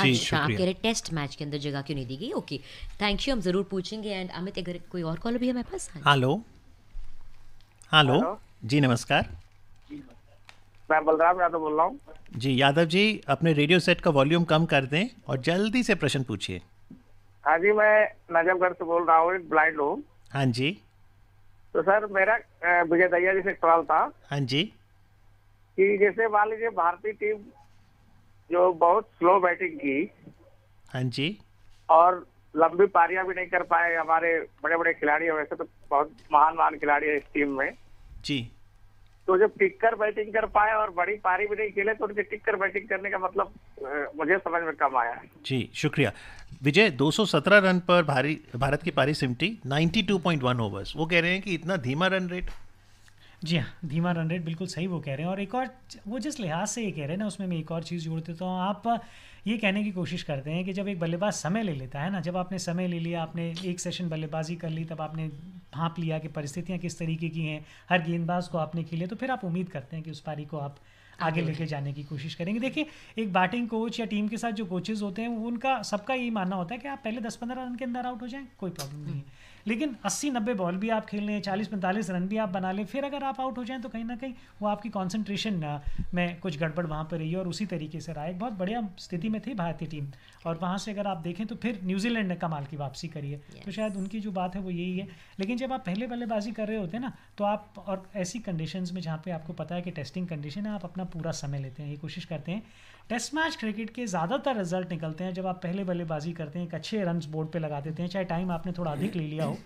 अच्छा आपके टेस्ट मैच के अंदर जगह क्यों नहीं दी गई ओके थैंक यू हम जरूर पूछेंगे एंड अमित अगर कोई और कॉल भी हमारे पास हेलो हाँ हेलो जी नमस्कार मैं बलराम यादव बोल रहा हूँ जी यादव जी अपने रेडियो सेट का वॉल्यूम कम कर दें और जल्दी से प्रश्न पूछिए हाँ जी मैं नजमगढ़ से बोल रहा हूँ ब्लाइंड हूँ हाँ जी तो सर मेरा विजय दैया जी से सवाल था हाँ जी कि जैसे मान लीजिए भारतीय टीम जो बहुत स्लो बैटिंग की हाँ जी और लंबी पारियां भी नहीं कर पाए हमारे बड़े बड़े खिलाड़ी हैं वैसे तो बहुत महान महान खिलाड़ी है इस टीम में जी तो जब टिककर बैटिंग कर पाए और बड़ी पारी भी नहीं खेले तो उनके टिककर बैटिंग करने का मतलब मुझे समझ में कम आया जी शुक्रिया विजय 217 रन पर भारी भारत की पारी सिमटी 92.1 ओवर्स वो कह रहे हैं कि इतना धीमा रन रेट जी हाँ धीमा रन रेट बिल्कुल सही वो कह रहे हैं और एक और वो जिस लिहाज से ये कह रहे हैं ना उसमें मैं एक और चीज़ जोड़ देता तो हूँ आप ये कहने की कोशिश करते हैं कि जब एक बल्लेबाज समय ले लेता है ना जब आपने समय ले लिया आपने एक सेशन बल्लेबाजी कर ली तब आपने भाँप लिया कि परिस्थितियाँ किस तरीके की हैं हर गेंदबाज को आपने खेले तो फिर आप उम्मीद करते हैं कि उस पारी को आप आगे लेके जाने की कोशिश करेंगे देखिए एक बैटिंग कोच या टीम के साथ जो कोचेज होते हैं उनका सबका यही मानना होता है कि आप पहले दस पंद्रह रन के अंदर आउट हो जाएं कोई प्रॉब्लम नहीं है लेकिन अस्सी नब्बे बॉल भी आप खेल लें चालीस पैंतालीस रन भी आप बना लें फिर अगर आप आउट हो जाए तो कहीं ना कहीं वो आपकी कॉन्सेंट्रेशन में कुछ गड़बड़ वहाँ पर रही और उसी तरीके से रहा एक बहुत बढ़िया स्थिति में थी भारतीय टीम और वहाँ से अगर आप देखें तो फिर न्यूजीलैंड ने कमाल की वापसी करी है तो शायद उनकी जो बात है वो यही है लेकिन जब आप पहले बल्लेबाजी कर रहे होते हैं ना तो आप और ऐसी कंडीशन में जहाँ पे आपको पता है कि टेस्टिंग कंडीशन है आप अपना पूरा समय लेते हैं ये कोशिश करते हैं टेस्ट मैच क्रिकेट के ज़्यादातर रिजल्ट निकलते हैं जब आप पहले बल्लेबाजी करते हैं एक अच्छे रन बोर्ड पर लगा देते हैं चाहे टाइम आपने थोड़ा अधिक ले लिया हो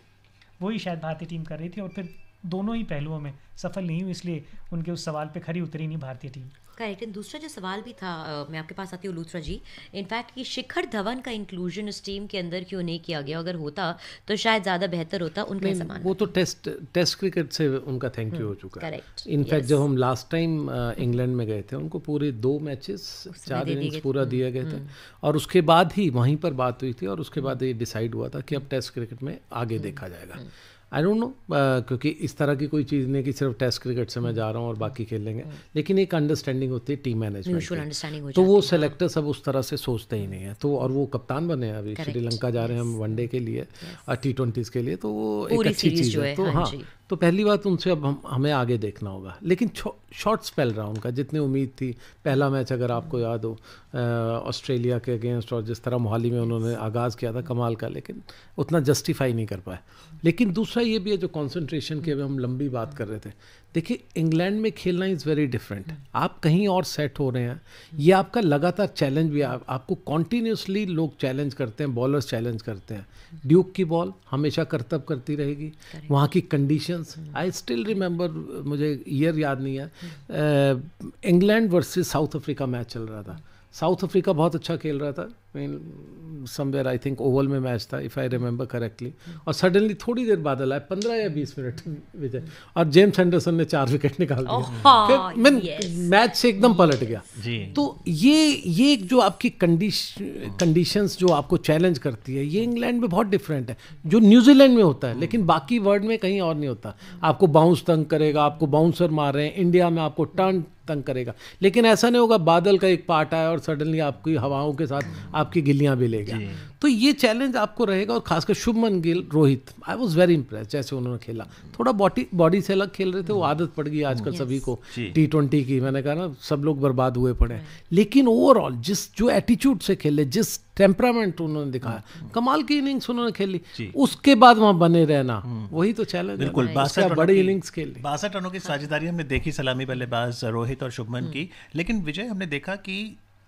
वही शायद भारतीय टीम कर रही थी और फिर दोनों ही पहलुओं में सफल नहीं हुई इसलिए उनके उस सवाल पे खरी उतरी नहीं भारतीय टीम करेक्ट एंड दूसरा जो सवाल भी था आ, मैं आपके पास आती हूँ लूथरा जी इनफैक्ट कि शिखर धवन का इंक्लूजन इस टीम के अंदर क्यों नहीं किया गया अगर होता तो शायद ज़्यादा बेहतर होता उनके समान वो तो टेस्ट टेस्ट क्रिकेट से उनका थैंक यू हो hmm. चुका है करेक्ट इनफैक्ट जब हम लास्ट टाइम इंग्लैंड में गए थे उनको पूरे दो मैचेस चार इनिंग्स पूरा दिया गया hmm. था और उसके बाद ही वहीं पर बात हुई थी और उसके hmm. बाद ये डिसाइड हुआ था कि अब टेस्ट क्रिकेट में आगे देखा जाएगा आई डोंट नो क्योंकि इस तरह की कोई चीज़ नहीं कि सिर्फ टेस्ट क्रिकेट से मैं जा रहा हूँ और बाकी खेलेंगे hmm. लेकिन एक अंडरस्टैंडिंग होती है टीम मैनेजमेंट तो वो सेलेक्टर सब हाँ। उस तरह से सोचते ही नहीं है तो और वो कप्तान बने हैं अभी श्रीलंका जा रहे हैं हम वनडे के लिए टी ट्वेंटीज़ के लिए तो वो एक अच्छी चीज़ है तो हाँ, हाँ। तो पहली बात उनसे अब हम हमें आगे देखना होगा लेकिन शॉर्ट स्पेल रहा उनका जितनी उम्मीद थी पहला मैच अगर आपको याद हो ऑस्ट्रेलिया के अगेंस्ट और जिस तरह मोहाली में उन्होंने आगाज़ किया था कमाल का लेकिन उतना जस्टिफाई नहीं कर पाए लेकिन दूसरा ये भी है जो कॉन्सेंट्रेशन की अभी हम लंबी बात कर रहे थे देखिए इंग्लैंड में खेलना इज़ वेरी डिफरेंट आप कहीं और सेट हो रहे हैं ये आपका लगातार चैलेंज भी आप, आपको कॉन्टीन्यूसली लोग चैलेंज करते हैं बॉलर्स चैलेंज करते हैं ड्यूक की बॉल हमेशा करतब करती रहेगी वहाँ की condition experience I still remember मुझे ईयर याद नहीं है England versus South Africa match चल रहा था साउथ अफ्रीका बहुत अच्छा खेल रहा था mean somewhere I think Oval में मैच था इफ़ आई रिमेंबर करेक्टली और सडनली थोड़ी देर बादल आए पंद्रह या बीस मिनट विजय और जेम्स एंडरसन ने चार विकेट निकाल दिया मैन मैच से एकदम पलट गया तो ये ये जो आपकी कंडीशन कंडीशंस जो आपको चैलेंज करती है ये इंग्लैंड में बहुत डिफरेंट है जो न्यूजीलैंड में होता है लेकिन बाकी वर्ल्ड में कहीं और नहीं होता आपको बाउंस तंग करेगा आपको बाउंसर मार रहे हैं इंडिया में आपको टर्न तंग करेगा लेकिन ऐसा नहीं होगा बादल का एक पार्ट आया और सडनली आपकी हवाओं के साथ आपकी गिल्लियाँ भी लेगा तो ये चैलेंज आपको रहेगा और खासकर Shubman Gill Rohit I was very impress जैसे उन्होंने खेला थोड़ा बॉडी बॉडी से अलग खेल रहे थे वो हम्म। आदत पड़ गई आजकल सभी को टी ट्वेंटी की मैंने कहा ना सब लोग बर्बाद हुए पड़े लेकिन ओवरऑल जिस जो एटीट्यूड से खेले जिस टेम्परामेंट उन्होंने दिखाया हम्म। कमाल की इनिंग्स उन्होंने खेली उसके बाद वहां बने रहना हम्म। वही तो चैलेंज बिल्कुल बड़ी इनिंग्स खेल बासठ रनों की साझेदारी हमने देखी सलामी बल्लेबाज रोहित और शुभमन की लेकिन विजय हमने देखा कि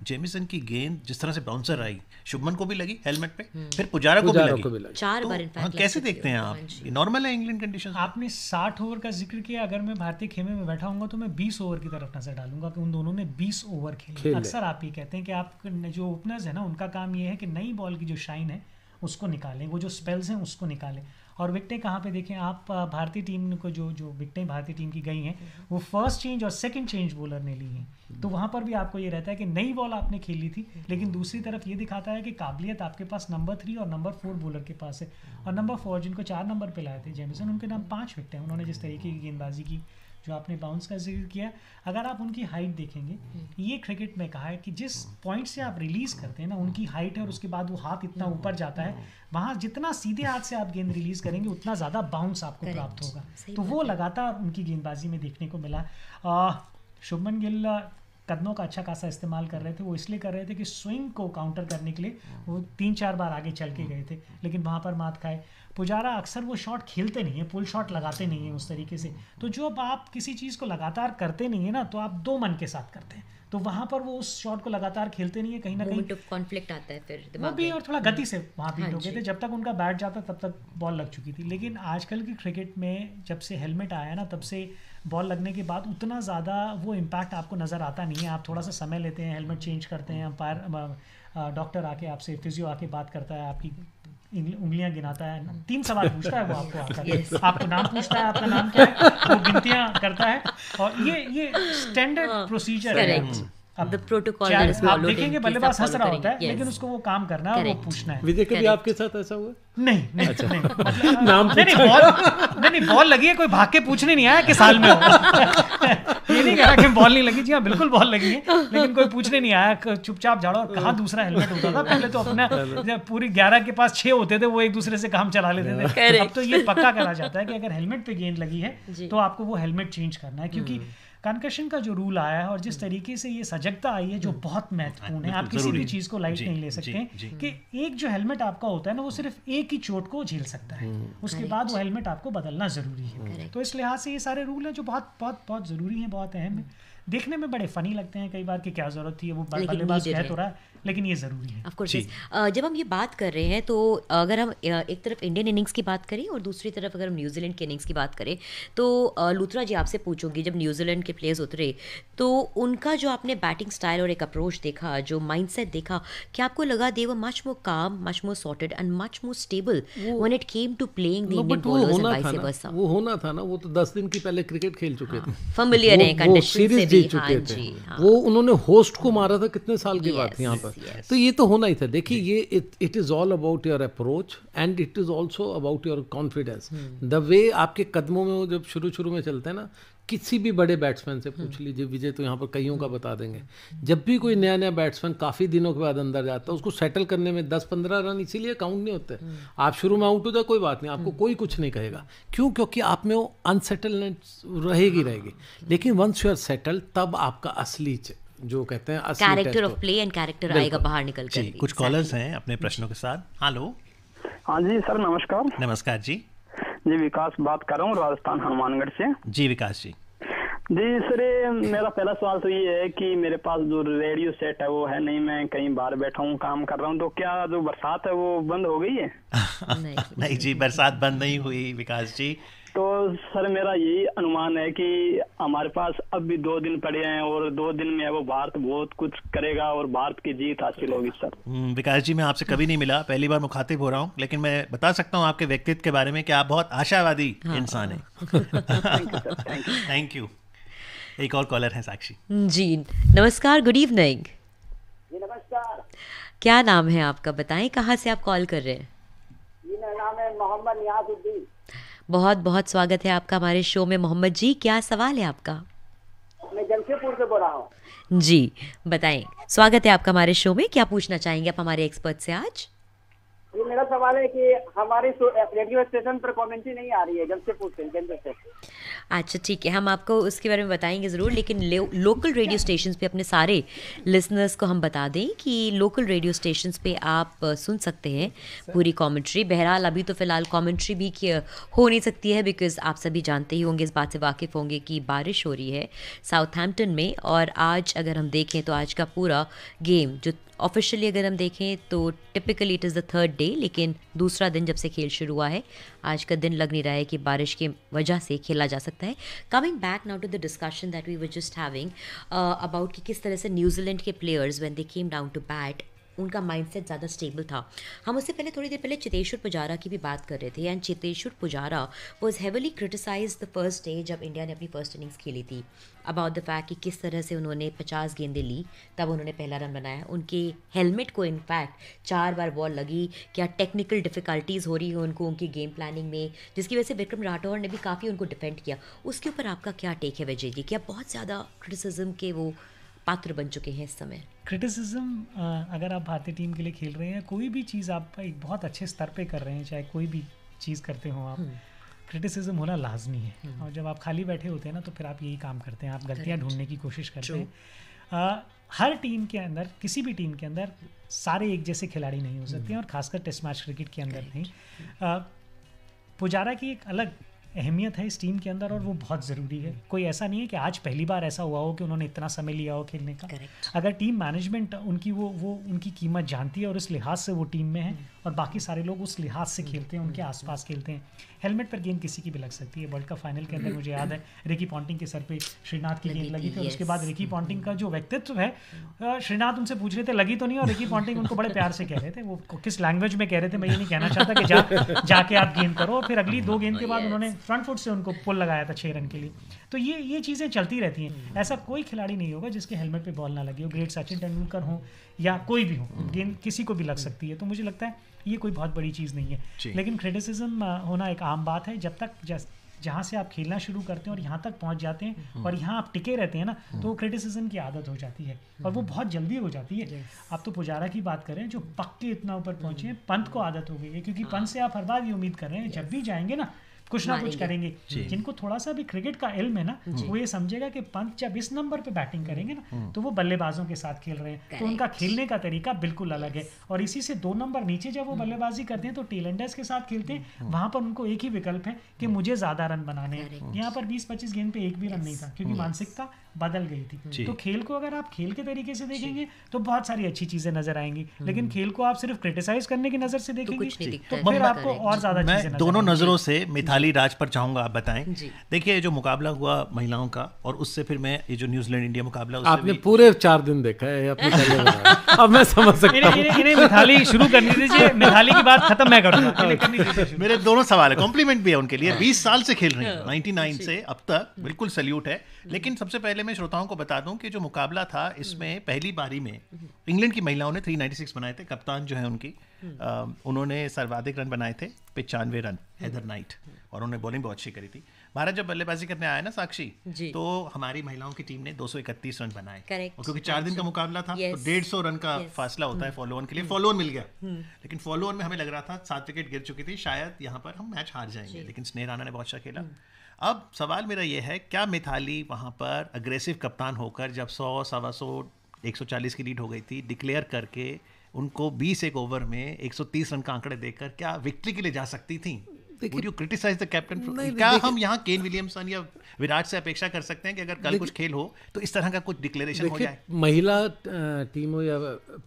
जेमिसन की गेंद जिस तरह से बाउंसर आई शुभमन को भी लगी हेलमेट पे हम्म। फिर पुजारा, को भी लगी, को भी चार तो बार हाँ, कैसे देखते हैं आप नॉर्मल हाँ है इंग्लैंड कंडीशन आपने 60 ओवर का जिक्र किया अगर मैं भारतीय खेमे में बैठा हूंगा तो मैं 20 ओवर की तरफ नजर डालूंगा कि उन दोनों ने 20 ओवर खेले अक्सर आप ये कहते हैं कि आप जो ओपनर्स है ना उनका काम ये है कि नई बॉल की जो शाइन है उसको निकालें वो जो स्पेल्स हैं उसको निकालें और विकटें कहाँ पे देखें आप भारतीय टीम को जो जो विकटें भारतीय टीम की गई हैं वो फर्स्ट चेंज और सेकंड चेंज बॉलर ने ली हैं तो वहाँ पर भी आपको ये रहता है कि नई बॉल आपने खेली थी लेकिन हम्म। दूसरी तरफ ये दिखाता है कि काबिलियत आपके पास नंबर थ्री और नंबर फोर बॉलर के पास है और नंबर फोर जिनको चार नंबर पर लाए थे जेमिसन उनके नाम हम्म। पाँच विकटें उन्होंने जिस तरीके की गेंदबाजी की जो आपने बाउंस का जिक्र किया अगर आप उनकी हाइट देखेंगे हम्म। ये क्रिकेट में कहा है कि जिस पॉइंट से आप रिलीज करते हैं ना उनकी हाइट है और उसके बाद वो हाथ इतना हम्म। ऊपर जाता है हम्म। वहाँ जितना सीधे हाथ से आप गेंद रिलीज करेंगे उतना ज़्यादा बाउंस आपको प्राप्त होगा तो वो लगातार उनकी गेंदबाजी में देखने को मिला शुभमन गिल कदमों का अच्छा खासा इस्तेमाल कर रहे थे वो इसलिए कर रहे थे कि स्विंग को काउंटर करने के लिए वो तीन चार बार आगे चल के गए थे लेकिन वहाँ पर मात खाए पुजारा अक्सर वो शॉट खेलते नहीं है पुल शॉट लगाते नहीं है उस तरीके से तो जो अब आप किसी चीज़ को लगातार करते नहीं है ना तो आप दो मन के साथ करते हैं तो वहाँ पर वो उस शॉट को लगातार खेलते नहीं है कहीं ना कहीं कॉन्फ्लिक्ट तो आता है फिर वो भी और थोड़ा गति से वहाँ भी हो गए थे जब तक उनका बैट जाता तब तक बॉल लग चुकी थी लेकिन आजकल की क्रिकेट में जब से हेलमेट आया ना तब से बॉल लगने के बाद उतना ज़्यादा वो इम्पैक्ट आपको नज़र आता नहीं है आप थोड़ा सा समय लेते हैं हेलमेट चेंज करते हैं अंपायर डॉक्टर आके आपसे फिजियो आके बात करता है आपकी उंगलियां गिनाता है हम्म। तीन सवाल पूछता है वो आपको आकर आपको नाम पूछता है आपका नाम क्या है वो गिनतियां करता है और ये ये स्टैंडर्ड प्रोसीजर हाँ। है हाँ। लेकिन कोई भाग के पूछने नहीं आया कि साल में ये नहीं कह रहा कि बॉल नहीं लगी जी हाँ बिल्कुल बॉल लगी है लेकिन कोई पूछने नहीं आया चुपचाप झाड़ो कहा दूसरा हेलमेट होता था पहले तो अपना पूरी ग्यारह के पास छह होते थे वो एक दूसरे से काम चला लेते थे अब तो ये पक्का करा जाता है कि अगर हेलमेट पे गेंद लगी है तो आपको वो हेलमेट चेंज करना है क्योंकि हम्म। कनकशन का जो रूल आया है और जिस हम्म। तरीके से ये सजगता आई है जो हम्म। बहुत महत्वपूर्ण है हाँ, आप किसी भी चीज़ को लाइट नहीं ले सकते कि एक जो हेलमेट आपका होता है ना वो सिर्फ एक ही चोट को झेल सकता है हम्म। उसके बाद वो हेलमेट आपको बदलना ज़रूरी है तो इस लिहाज से ये सारे रूल हैं जो बहुत बहुत बहुत ज़रूरी हैं बहुत अहम है देखने में बड़े फनी लगते हैं कई बार कि क्या जरूरत थी वो बल्लेबाज कह तो रहा है लेकिन ये ज़रूरी है ऑफकोर्स uh, जब हम ये बात कर रहे हैं तो अगर हम एक तरफ इंडियन इनिंग्स की बात करें और दूसरी तरफ अगर हम न्यूजीलैंड के इनिंग्स की बात करें तो लूथरा जी आपसे पूछूंगी जब न्यूजीलैंड के प्लेयर्स उतरे तो उनका जो आपने बैटिंग स्टाइल और एक अप्रोच देखा जो माइंड देखा क्या आपको लगा दे वो मच मोर काम much more sorted and much more stable one it came to playing the Indian bowlers वो होना था ना वो तो दस दिन की पहले क्रिकेट खेल चुके हाँ। थे फेमिलियर हैं कंडीशन से भी हां जी हाँ। वो उन्होंने होस्ट को मारा था कितने साल की बात थी यहां पर पर yes. तो ये तो होना ही था देखिए ये it is all about your approach and it is also about your confidence the way आपके कदमों में जब शुरू शुरू में चलते हैं ना किसी भी बड़े बैट्समैन से पूछ hmm. लीजिए विजय तो यहाँ पर कईयों का hmm. बता देंगे जब भी कोई नया नया बैट्समैन काफ़ी दिनों के बाद अंदर जाता है उसको सेटल करने में दस पंद्रह रन इसीलिए काउंट नहीं होते hmm. आप शुरू में आउट हो जाए कोई बात नहीं आपको कोई कुछ नहीं कहेगा क्यों क्योंकि आप में वो अनसेटलनेस रहेगी हाँ, रहेगी हाँ। लेकिन वंस यू आर सेटल तब आपका असली जो कहते हैं character of play and character आएगा बाहर निकल कर कुछ कॉलर्स हैं अपने प्रश्नों के साथ हेलो हाँ जी सर नमस्कार नमस्कार जी जी विकास बात कर रहा हूँ राजस्थान हनुमानगढ़ से जी विकास जी जी सर मेरा पहला सवाल तो ये है कि मेरे पास जो रेडियो सेट है वो है नहीं मैं कहीं बाहर बैठा हूँ काम कर रहा हूँ तो क्या जो बरसात है वो बंद हो गई है नहीं, नहीं जी बरसात बंद नहीं हुई विकास जी तो सर मेरा यही अनुमान है कि हमारे पास अब भी दो दिन पड़े हैं और दो दिन में वो भारत बहुत कुछ करेगा और भारत की जीत हासिल होगी सर हम्म, विकास जी मैं आपसे कभी नहीं मिला पहली बार मुखातिब हो रहा हूँ लेकिन मैं बता सकता हूँ आपके व्यक्तित्व के बारे में कि आप बहुत आशावादी हाँ। इंसान हैं थैंक यू एक और कॉलर है साक्षी जी नमस्कार गुड इवनिंग क्या नाम है आपका बताएं कहाँ से आप कॉल कर रहे हैं नाम है मोहम्मद यादुद्दीन बहुत बहुत स्वागत है आपका हमारे शो में मोहम्मद जी क्या सवाल है आपका मैं जमशेदपुर से बोल रहा हूँ जी बताएं स्वागत है आपका हमारे शो में क्या पूछना चाहेंगे आप हमारे एक्सपर्ट से आज ये मेरा सवाल है कि हमारे रेडियो स्टेशन पर कमेंट्री नहीं आ रही है जब से पूछते हैं केंद्र से अच्छा ठीक है हम आपको उसके बारे में बताएंगे ज़रूर लेकिन ले, लोकल रेडियो स्टेशन पे अपने सारे लिसनर्स को हम बता दें कि लोकल रेडियो स्टेशन पे आप सुन सकते हैं पूरी कॉमेंट्री बहरहाल अभी तो फ़िलहाल कॉमेंट्री भी हो नहीं सकती है बिकॉज आप सभी जानते ही होंगे इस बात से वाकिफ़ होंगे कि बारिश हो रही है हेम्पटन में और आज अगर हम देखें तो आज का पूरा गेम जो ऑफिशियली अगर हम देखें तो typically it is the third day लेकिन दूसरा दिन जब से खेल शुरू हुआ है आज का दिन लग नहीं रहा है कि बारिश की वजह से खेला जा सकता है coming back now to the discussion that we were just having about कि किस तरह से न्यूजीलैंड के players when they came down to bat उनका माइंडसेट ज़्यादा स्टेबल था हम उससे पहले थोड़ी देर पहले चितेश्वर पुजारा की भी बात कर रहे थे and Cheteshwar Pujara was heavily criticise the first day जब इंडिया ने अपनी फर्स्ट इनिंग्स खेली थी अबाउट द फैक्ट कि किस तरह से उन्होंने पचास गेंदें ली तब उन्होंने पहला रन बनाया उनके हेलमेट को इनफैक्ट चार बार बॉल लगी क्या टेक्निकल डिफ़िकल्टीज़ हो रही है उनको उनकी गेम प्लानिंग में जिसकी वजह से विक्रम राठौर ने भी काफ़ी उनको डिपेंड किया उसके ऊपर आपका क्या टेक है विजय जी क्या बहुत ज़्यादा क्रिटिसिज्म के वो पात्र बन चुके हैं इस समय क्रिटिसिज्म अगर आप भारतीय टीम के लिए खेल रहे हैं कोई भी चीज़ आप एक बहुत अच्छे स्तर पे कर रहे हैं चाहे कोई भी चीज़ करते हो आप क्रिटिसिज्म हम्म। होना लाजमी है हम्म। और जब आप खाली बैठे होते हैं ना तो फिर आप यही काम करते हैं आप गलतियाँ ढूंढने की कोशिश करते हैं हर टीम के अंदर किसी भी टीम के अंदर सारे एक जैसे खिलाड़ी नहीं हो सकते हम्म। हैं और खासकर टेस्ट मैच क्रिकेट के अंदर नहीं पुजारा की एक अलग अहमियत है इस टीम के अंदर और वो बहुत ज़रूरी है कोई ऐसा नहीं है कि आज पहली बार ऐसा हुआ हो कि उन्होंने इतना समय लिया हो खेलने का Correct. अगर टीम मैनेजमेंट उनकी वो वो उनकी कीमत जानती है और उस लिहाज से वो टीम में है हम्म। और बाकी सारे लोग उस लिहाज से हम्म। खेलते हैं उनके आसपास खेलते हैं हेलमेट पर गेंद किसी की भी लग सकती है वर्ल्ड कप फाइनल के अंदर मुझे याद है रिकी पॉन्टिंग के सर पे श्रीनाथ की गेंद लगी थी उसके बाद रिकी पॉन्टिंग का जो व्यक्तित्व है हम्म। श्रीनाथ उनसे पूछ रहे थे लगी तो नहीं और रिकी पॉन्टिंग उनको बड़े प्यार से कह रहे थे वो किस लैंग्वेज में कह रहे थे मैं ये नहीं कहना चाहता कि जाके आप गेंद करो फिर अगली दो गेंद के बाद उन्होंने फ्रंट फुट से उनको पुल लगाया था छः रन के लिए तो ये ये चीज़ें चलती रहती हैं हम्म। ऐसा कोई खिलाड़ी नहीं होगा जिसके हेलमेट पे बॉल ना लगी हो ग्रेट सचिन तेंदुलकर हो या कोई भी हो हम्म। गेंद किसी को भी लग सकती है तो मुझे लगता है ये कोई बहुत बड़ी चीज़ नहीं है लेकिन क्रिटिसिज्म होना एक आम बात है जब तक जहाँ से आप खेलना शुरू करते हैं और यहाँ तक पहुँच जाते हैं हम्म। और यहाँ आप टिके रहते हैं ना तो वो क्रिटिसिज्म की आदत हो जाती है और वो बहुत जल्दी हो जाती है आप तो पुजारा की बात करें जो पक्के इतना ऊपर पहुँचे हैं पंत को आदत हो गई है क्योंकि हाँ। पंत से आप हर बार ये उम्मीद कर रहे हैं जब भी जाएंगे ना कुछ ना कुछ करेंगे जिनको थोड़ा सा भी क्रिकेट का इल्म है ना वो ये समझेगा कि पंत जब इस नंबर पे बैटिंग करेंगे ना हम्म। तो वो बल्लेबाजों के साथ खेल रहे हैं तो उनका खेलने का तरीका बिल्कुल अलग है और इसी से दो नंबर नीचे जब वो हम्म। बल्लेबाजी करते हैं तो टेलेंडर्स के साथ खेलते हैं हम्म। वहां पर उनको एक ही विकल्प है कि मुझे ज्यादा रन बनाने हैं यहाँ पर बीस पच्चीस गेंद पे एक भी रन नहीं था क्योंकि मानसिकता बदल गई थी तो खेल को अगर आप खेल के तरीके से देखेंगे तो बहुत सारी अच्छी चीजें नजर आएंगी लेकिन खेल को आप सिर्फ क्रिटिसाइज करने की नजर से तो देखेंगे तो फिर आपको और ज्यादा दोनों नजरों से मिथाली मिताली राज पर चाहूंगा आप बताएं देखिए जो मुकाबला हुआ महिलाओं का और उससे फिर मैं ये जो न्यूजीलैंड इंडिया मुकाबला आपने पूरे चार दिन देखा है अपने अब मैं समझ सकता हूँ मिथाली शुरू करनी दीजिए मिथाली की बात खत्म मैं करूँगा मेरे दोनों सवाल है कॉम्प्लीमेंट भी है उनके लिए हाँ। बीस साल से खेल रहे हैं नाइन्टी हाँ। से अब तक हाँ। बिल्कुल सल्यूट है लेकिन सबसे पहले मैं श्रोताओं को बता दूं कि जो मुकाबला था इसमें पहली बारी में इंग्लैंड की महिलाओं ने 396 बनाए थे कप्तान जो है उनकी Hmm. Um, उन्होंने सर्वाधिक रन बनाए थे पिचानवे रन हैदर hmm. नाइट और उन्होंने बॉलिंग बहुत अच्छी करी थी भारत जब बल्लेबाजी करने आया ना साक्षी तो हमारी महिलाओं की टीम ने 231 रन बनाए और क्योंकि चार दिन का मुकाबला था तो डेढ़ सौ रन का फासला होता है फॉलो hmm. ऑन के लिए फॉलो ऑन मिल गया लेकिन फॉलो ऑन में हमें लग रहा था सात विकेट गिर चुकी थी शायद यहाँ पर हम मैच हार जाएंगे लेकिन स्नेह राणा ने बहुत अच्छा खेला अब सवाल मेरा यह है क्या मिथाली वहां पर अग्रेसिव कप्तान होकर जब सौ सवा सौ एक सौ चालीस की लीड हो गई थी डिक्लेयर करके उनको 20 एक ओवर में 130 रन का आंकड़े देकर क्या विक्ट्री के लिए जा सकती थी Would you criticize the क्या हम यहाँ केन विलियमसन या विराट से अपेक्षा कर सकते हैं कि अगर कल कुछ खेल हो तो इस तरह का कुछ डिक्लेरेशन हो जाए महिला टीम हो या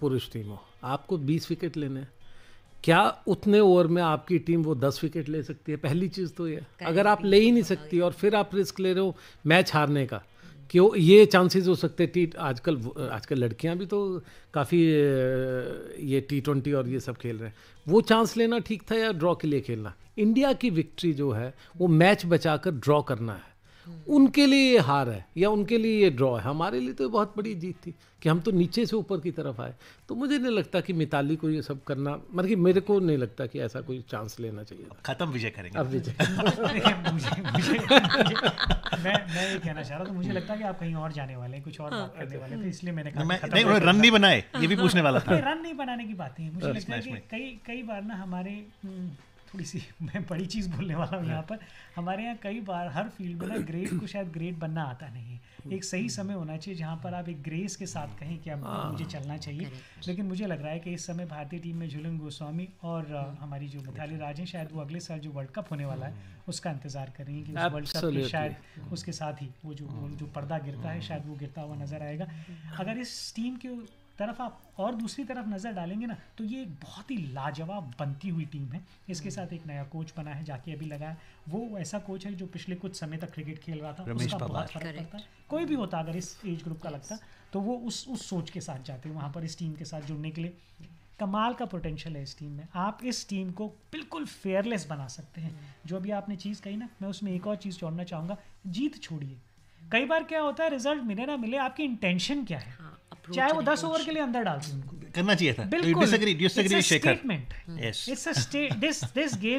पुरुष टीम हो आपको 20 विकेट लेने हैं क्या उतने ओवर में आपकी टीम वो दस विकेट ले सकती है पहली चीज़ तो ये अगर आप ले ही तो नहीं सकती और फिर आप रिस्क ले रहे हो मैच हारने का कि वो ये चांसेस हो सकते टी आजकल आजकल लड़कियां भी तो काफ़ी ये टी ट्वेंटी और ये सब खेल रहे हैं वो चांस लेना ठीक था या ड्रॉ के लिए खेलना इंडिया की विक्ट्री जो है वो मैच बचाकर ड्रॉ करना है उनके लिए ये हार है या उनके लिए ये ड्रॉ है हमारे लिए तो बहुत बड़ी जीत थी कि हम तो नीचे से ऊपर की तरफ आए तो मुझे नहीं लगता कि मिताली को ये सब करना मतलब कि मेरे को नहीं लगता कि ऐसा कोई चांस लेना चाहिए खत्म विजय करेंगे अब विजय मुझे, मुझे, मैं मैं ये कहना चाह रहा था तो मुझे लगता है कि आप कहीं और जाने वाले हैं कुछ और हाँ। बात करने वाले थे तो इसलिए मैंने कहा नहीं रन नहीं बनाए ये भी हाँ। पूछने वाला था रन नहीं बनाने की बात है मुझे लगता है कि कई कई बार ना हमारे हम्म। थोड़ी सी मैं बड़ी चीज़ बोलने वाला हूँ यहाँ हाँ। पर हमारे यहाँ कई बार हर फील्ड में ना ग्रेड को शायद ग्रेड बनना आता नहीं है एक सही हम्म। समय होना चाहिए जहाँ पर आप एक ग्रेस के साथ कहें कि अब हाँ। मुझे चलना चाहिए लेकिन मुझे लग रहा है कि इस समय भारतीय टीम में झुलन गोस्वामी और हाँ। हमारी जो मिथाली राज हैं शायद वो अगले साल जो वर्ल्ड कप होने वाला है हम्म। उसका इंतजार कर रही हैं कि वर्ल्ड कप में शायद हम्म। उसके साथ ही वो जो जो पर्दा गिरता है शायद वो गिरता हुआ नजर आएगा अगर इस टीम के तरफ आप और दूसरी तरफ नज़र डालेंगे ना तो ये एक बहुत ही लाजवाब बनती हुई टीम है इसके हम्म। साथ एक नया कोच बना है जाके अभी लगा है वो ऐसा कोच है जो पिछले कुछ समय तक क्रिकेट खेल रहा था उसका बहुत फर्क पड़ता है कोई भी होता अगर इस एज ग्रुप का लगता तो वो उस उस सोच के साथ जाते हैं वहाँ पर इस टीम के साथ जुड़ने के लिए कमाल का पोटेंशियल है इस टीम में आप इस टीम को बिल्कुल फेयरलेस बना सकते हैं हम्म। जो अभी आपने चीज़ कही ना मैं उसमें एक और चीज़ जोड़ना चाहूँगा जीत छोड़िए कई बार क्या होता है रिजल्ट मिले ना मिले आपकी इंटेंशन क्या है हाँ, चाहे वो दस ओवर के लिए अंदर डाल दूं करना चाहिए था तो बिल्कुल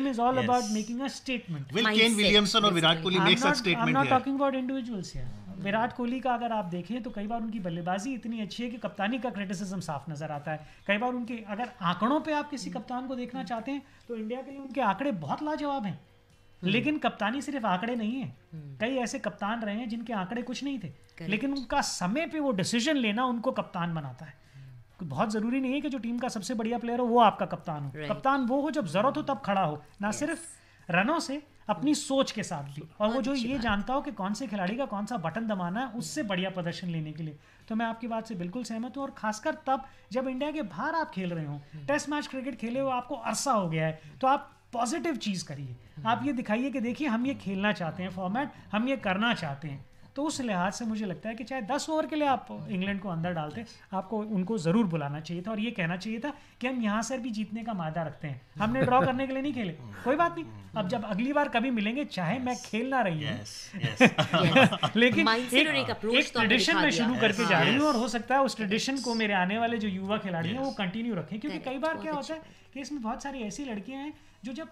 is all about making a statement will Kane Williamson और Virat Kohli makes a statement I am not talking about individuals here Virat Kohli का अगर आप देखें तो कई बार उनकी बल्लेबाजी इतनी अच्छी है कि कप्तानी का क्रिटिसिज्म साफ नजर आता है कई बार उनके अगर आंकड़ों पे आप किसी कप्तान को देखना चाहते हैं तो इंडिया के लिए उनके आंकड़े बहुत लाजवाब हैं हम्म। लेकिन कप्तानी सिर्फ आंकड़े नहीं है हम्म। कई ऐसे कप्तान रहे हैं जिनके आंकड़े कुछ नहीं थे लेकिन उनका समय पे वो डिसीजन लेना उनको कप्तान बनाता है हम्म। बहुत जरूरी नहीं है कि जो टीम का सबसे बढ़िया प्लेयर हो वो आपका कप्तान हो कप्तान वो हो जब जरूरत हो तब खड़ा हो ना सिर्फ रनों से अपनी सोच के साथ भी और वो जो ये जानता हो कि कौन से खिलाड़ी का कौन सा बटन दबाना है उससे बढ़िया प्रदर्शन लेने के लिए तो मैं आपकी बात से बिल्कुल सहमत हूँ और खासकर तब जब इंडिया के बाहर आप खेल रहे हो टेस्ट मैच क्रिकेट खेले हुए आपको अरसा हो गया है तो आप पॉजिटिव चीज़ करिए आप ये दिखाइए कि देखिए हम ये खेलना चाहते हैं फॉर्मेट हम ये करना चाहते हैं तो उस लिहाज से मुझे लगता है कि चाहे दस ओवर के लिए आप इंग्लैंड को अंदर डालते आपको उनको ज़रूर बुलाना चाहिए था और ये कहना चाहिए था कि हम यहाँ से भी जीतने का मादा रखते हैं हमने ड्रॉ करने के लिए नहीं खेले कोई बात नहीं अब जब अगली बार कभी मिलेंगे चाहे मैं खेल ना रही हूँ लेकिन एक ट्रेडिशन तो में शुरू करके जा रही हूँ और हो सकता है उस ट्रेडिशन को मेरे आने वाले जो युवा खिलाड़ी हैं वो कंटिन्यू रखें क्योंकि कई बार क्या होता है कि इसमें बहुत सारी ऐसी लड़कियां हैं जो जब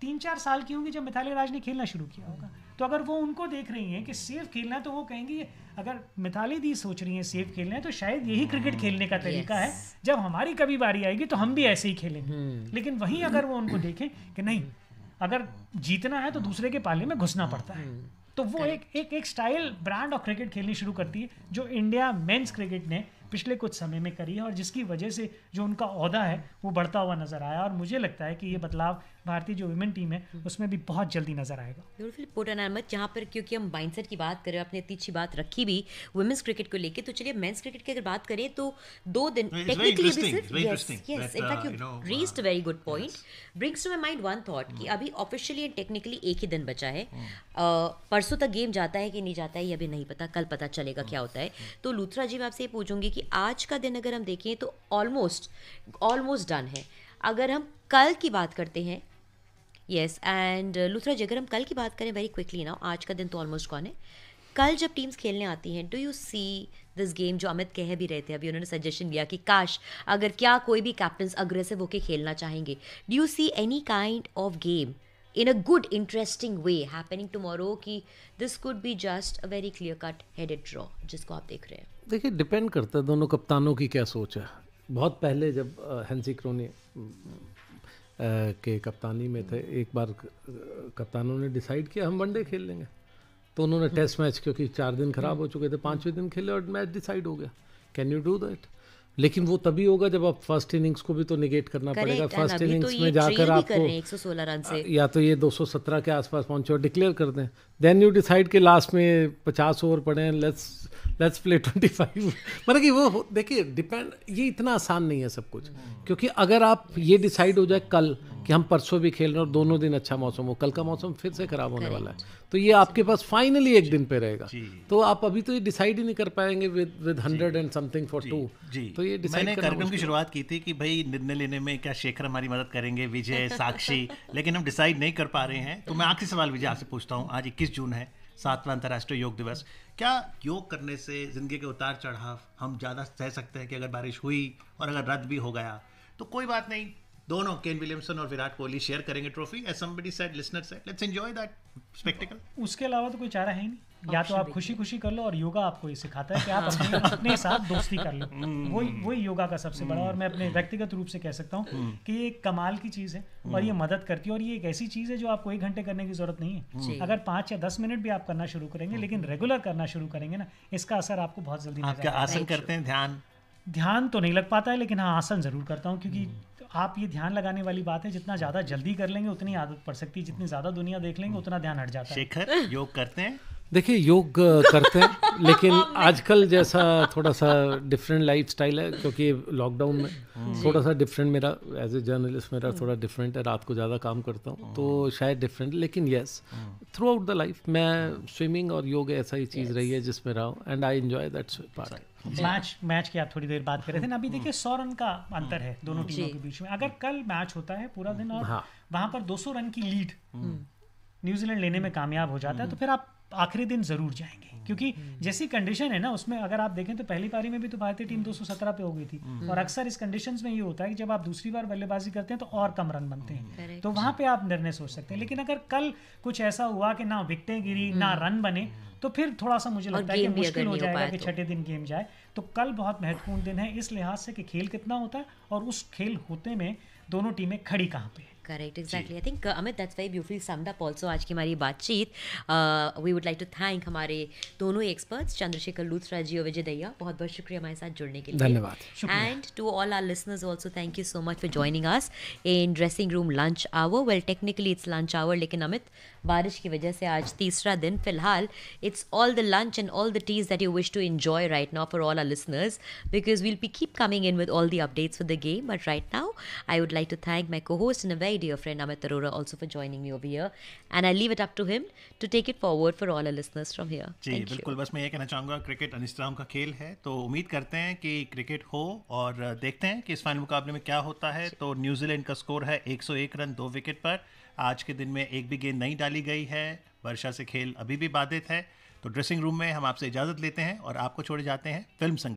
तीन चार साल की होंगी जब मिथाली राज ने खेलना शुरू किया होगा तो अगर वो उनको देख रही हैं कि सेफ खेलना है तो वो कहेंगी अगर मिथाली दी सोच रही हैं सेफ खेलना है तो शायद यही हाँ, क्रिकेट खेलने का तरीका है जब हमारी कभी बारी आएगी तो हम भी ऐसे ही खेलेंगे हम्म। लेकिन वहीं अगर वो उनको देखें कि नहीं हम्म। अगर जीतना है तो दूसरे के पाले में घुसना पड़ता है हम्म। तो वो एक एक एक स्टाइल ब्रांड ऑफ क्रिकेट खेलनी शुरू करती है जो इंडिया मेंस क्रिकेट ने पिछले कुछ समय में करी है और जिसकी वजह से जो उनका अहदा है वो बढ़ता हुआ नज़र आया और मुझे लगता है कि ये बदलाव भारतीय जो वुमेन टीम है हम्म। उसमें भी बहुत जल्दी नजर आएगा ब्यूटीफुल पोटन अहमद जहाँ पर क्योंकि हम माइंड की बात करें आपने इतनी अच्छी बात रखी भी वुमेन्स क्रिकेट को लेकर तो चलिए मेन्स क्रिकेट की अगर बात करें तो दो दिन technically very good point brings to my mind one thought कि hmm. अभी ऑफिशियली एंड टेक्निकली एक ही दिन बचा है hmm. परसों तक गेम जाता है कि नहीं जाता है ये अभी नहीं पता कल पता चलेगा क्या hmm. होता है तो लूथरा जी मैं आपसे ये पूछूंगी कि आज का दिन अगर हम देखें तो ऑलमोस्ट ऑलमोस्ट डन है अगर हम कल की बात करते हैं येस एंड लुथरा जी अगर हम कल की बात करें वेरी क्विकली ना आज का दिन तो ऑलमोस्ट कौन है कल जब टीम्स खेलने आती हैं do you see this game जो अमित कह भी रहे थे अभी उन्होंने सजेशन दिया कि काश अगर क्या कोई भी कैप्टन अग्रेसिव होकर खेलना चाहेंगे do you see any kind of game in a good interesting way happening tomorrow कि this could be just a very clear cut headed draw जिसको आप देख रहे हैं देखिए डिपेंड करता है दोनों कप्तानों की क्या सोच है बहुत पहले जब हेंसी uh, क्रोनी के कप्तानी में थे एक बार कप्तानों ने डिसाइड किया हम वनडे खेल लेंगे तो उन्होंने टेस्ट हम्म। मैच क्योंकि चार दिन खराब हो हम्म। चुके थे पाँचवें दिन खेले और मैच डिसाइड हो गया कैन यू डू दैट लेकिन वो तभी होगा जब आप फर्स्ट इनिंग्स को भी तो निगेट करना पड़ेगा फर्स्ट इनिंग्स तो में जाकर आपको रन या तो ये 217 के आसपास पहुंचे और डिक्लेयर कर दें देन यू डिसाइड के लास्ट में पचास ओवर पड़े हैं let's let's play twenty five मतलब कि वो देखिए डिपेंड ये इतना आसान नहीं है सब कुछ क्योंकि अगर आप ये डिसाइड हो जाए कल कि हम परसों भी खेल रहे हैं और दोनों दिन अच्छा मौसम हो कल का मौसम फिर से ख़राब होने वाला है तो ये आपके पास फाइनली एक दिन पे रहेगा तो आप अभी तो ये डिसाइड ही नहीं कर पाएंगे with with hundred and something for two तो ये मैंने कार्यक्रम की शुरुआत की थी कि भाई निर्णय लेने में क्या शेखर हमारी मदद करेंगे विजय साक्षी लेकिन हम डिसाइड नहीं कर पा रहे हैं तो मैं आखिरी सवाल विजय आपसे पूछता हूँ आज इक्कीस 26 जून है सातवां अंतर्राष्ट्रीय योग दिवस क्या योग करने से ज़िंदगी के उतार चढ़ाव हम ज़्यादा सह सकते हैं कि अगर बारिश हुई और अगर रद्द भी हो गया तो कोई बात नहीं दोनों केन विलियमसन और विराट कोहली शेयर करेंगे trophy as somebody said listener said let's enjoy that spectacle उसके अलावा तो कोई चारा है ही नहीं या तो आप खुशी खुशी कर लो और योगा आपको ये सिखाता है कि आप अपने, हाँ। अपने साथ दोस्ती कर लो हम्म। वही वही योगा का सबसे बड़ा और मैं अपने हम्म। व्यक्तिगत रूप से कह सकता हूँ हम्म। कि ये कमाल की चीज़ है और ये मदद करती है और ये एक ऐसी चीज़ है जो आपको एक घंटे करने की ज़रूरत नहीं है अगर पांच या दस मिनट भी आप करना शुरू करेंगे लेकिन रेगुलर करना शुरू करेंगे ना इसका असर आपको बहुत जल्दी आसन करते हैं ध्यान ध्यान तो नहीं लग पाता है लेकिन हाँ आसन ज़रूर करता हूँ क्योंकि आप ये ध्यान लगाने वाली बात है जितना ज़्यादा जल्दी कर लेंगे उतनी आदत पड़ सकती है जितनी ज़्यादा दुनिया देख लेंगे उतना ध्यान हट जाता है शेखर योग करते हैं देखिए योग करते हैं लेकिन आजकल जैसा थोड़ा सा डिफरेंट लाइफ स्टाइल है क्योंकि लॉकडाउन में थोड़ा सा डिफरेंट मेरा एज ए जर्नलिस्ट मेरा हाँ। थोड़ा डिफरेंट है रात को ज़्यादा काम करता हूँ हाँ। तो शायद डिफरेंट लेकिन yes throughout the life मैं स्विमिंग हाँ। और योग ऐसा ही चीज़ yes. रही है जिसमें रहा हूँ and I enjoy that's part match match की आप थोड़ी देर बात कर रहे थे ना अभी देखिए सौ रन का अंतर है दोनों टीमों के बीच में अगर कल मैच होता है पूरा दिन और वहां वहाँ पर 200 रन की लीड न्यूजीलैंड लेने में हम्म। कामयाब हो जाता है तो हम्म। फिर आप आखिरी दिन जरूर जाएंगे हम्म। क्योंकि जैसी कंडीशन है ना उसमें अगर आप देखें तो पहली पारी में भी तो भारतीय टीम 217 पे हो गई थी और अक्सर इस कंडीशन में ये होता है कि जब आप दूसरी बार बल्लेबाजी करते हैं तो और कम रन बनते हैं तो वहां पे आप निर्णय सोच सकते हैं लेकिन अगर कल कुछ ऐसा हुआ कि ना विकटें गिरी ना रन बने तो फिर थोड़ा सा मुझे लगता है कि मुश्किल हो जाएगा कि तो। छठे दिन गेम जाए तो कल बहुत महत्वपूर्ण दिन है इस लिहाज से कि खेल कितना होता है और उस खेल होते में दोनों टीमें खड़ी कहाँ पे है correct exactly I think Amit that's very beautifully summed up also आज की हमारी बातचीत we would like to thank हमारे दोनों एक्सपर्ट्स चंद्रशेखर लूथरा जी और विजय दैया बहुत बहुत शुक्रिया हमारे साथ जुड़ने के लिए धन्यवाद and to all our listeners also thank you so much for joining us in dressing room lunch hour well technically it's lunch hour लेकिन अमित बारिश की वजह से आज तीसरा दिन फिलहाल it's all the lunch and all the teas that you wish to enjoy right now for all our listeners because we'll be keep coming in with all the updates for the game but right now I would like to thank my co host in a very dear friend Amit Arora also for joining me over and I leave it up to him to take it forward for all our listeners from here जी बिल्कुल बस मैं ये कहना चाहूँगा cricket अनिस्लाम का खेल है तो उम्मीद करते हैं कि क्रिकेट हो और देखते हैं कि इस फाइनल मुकाबले में क्या होता है तो न्यूजीलैंड का स्कोर है 101 रन दो विकेट पर आज के दिन में एक भी गेंद नहीं डाली गई है वर्षा से खेल अभी भी बाधित है तो ड्रेसिंग रूम में हम आपसे इजाज़त लेते हैं और आपको छोड़े जाते हैं फिल्म संग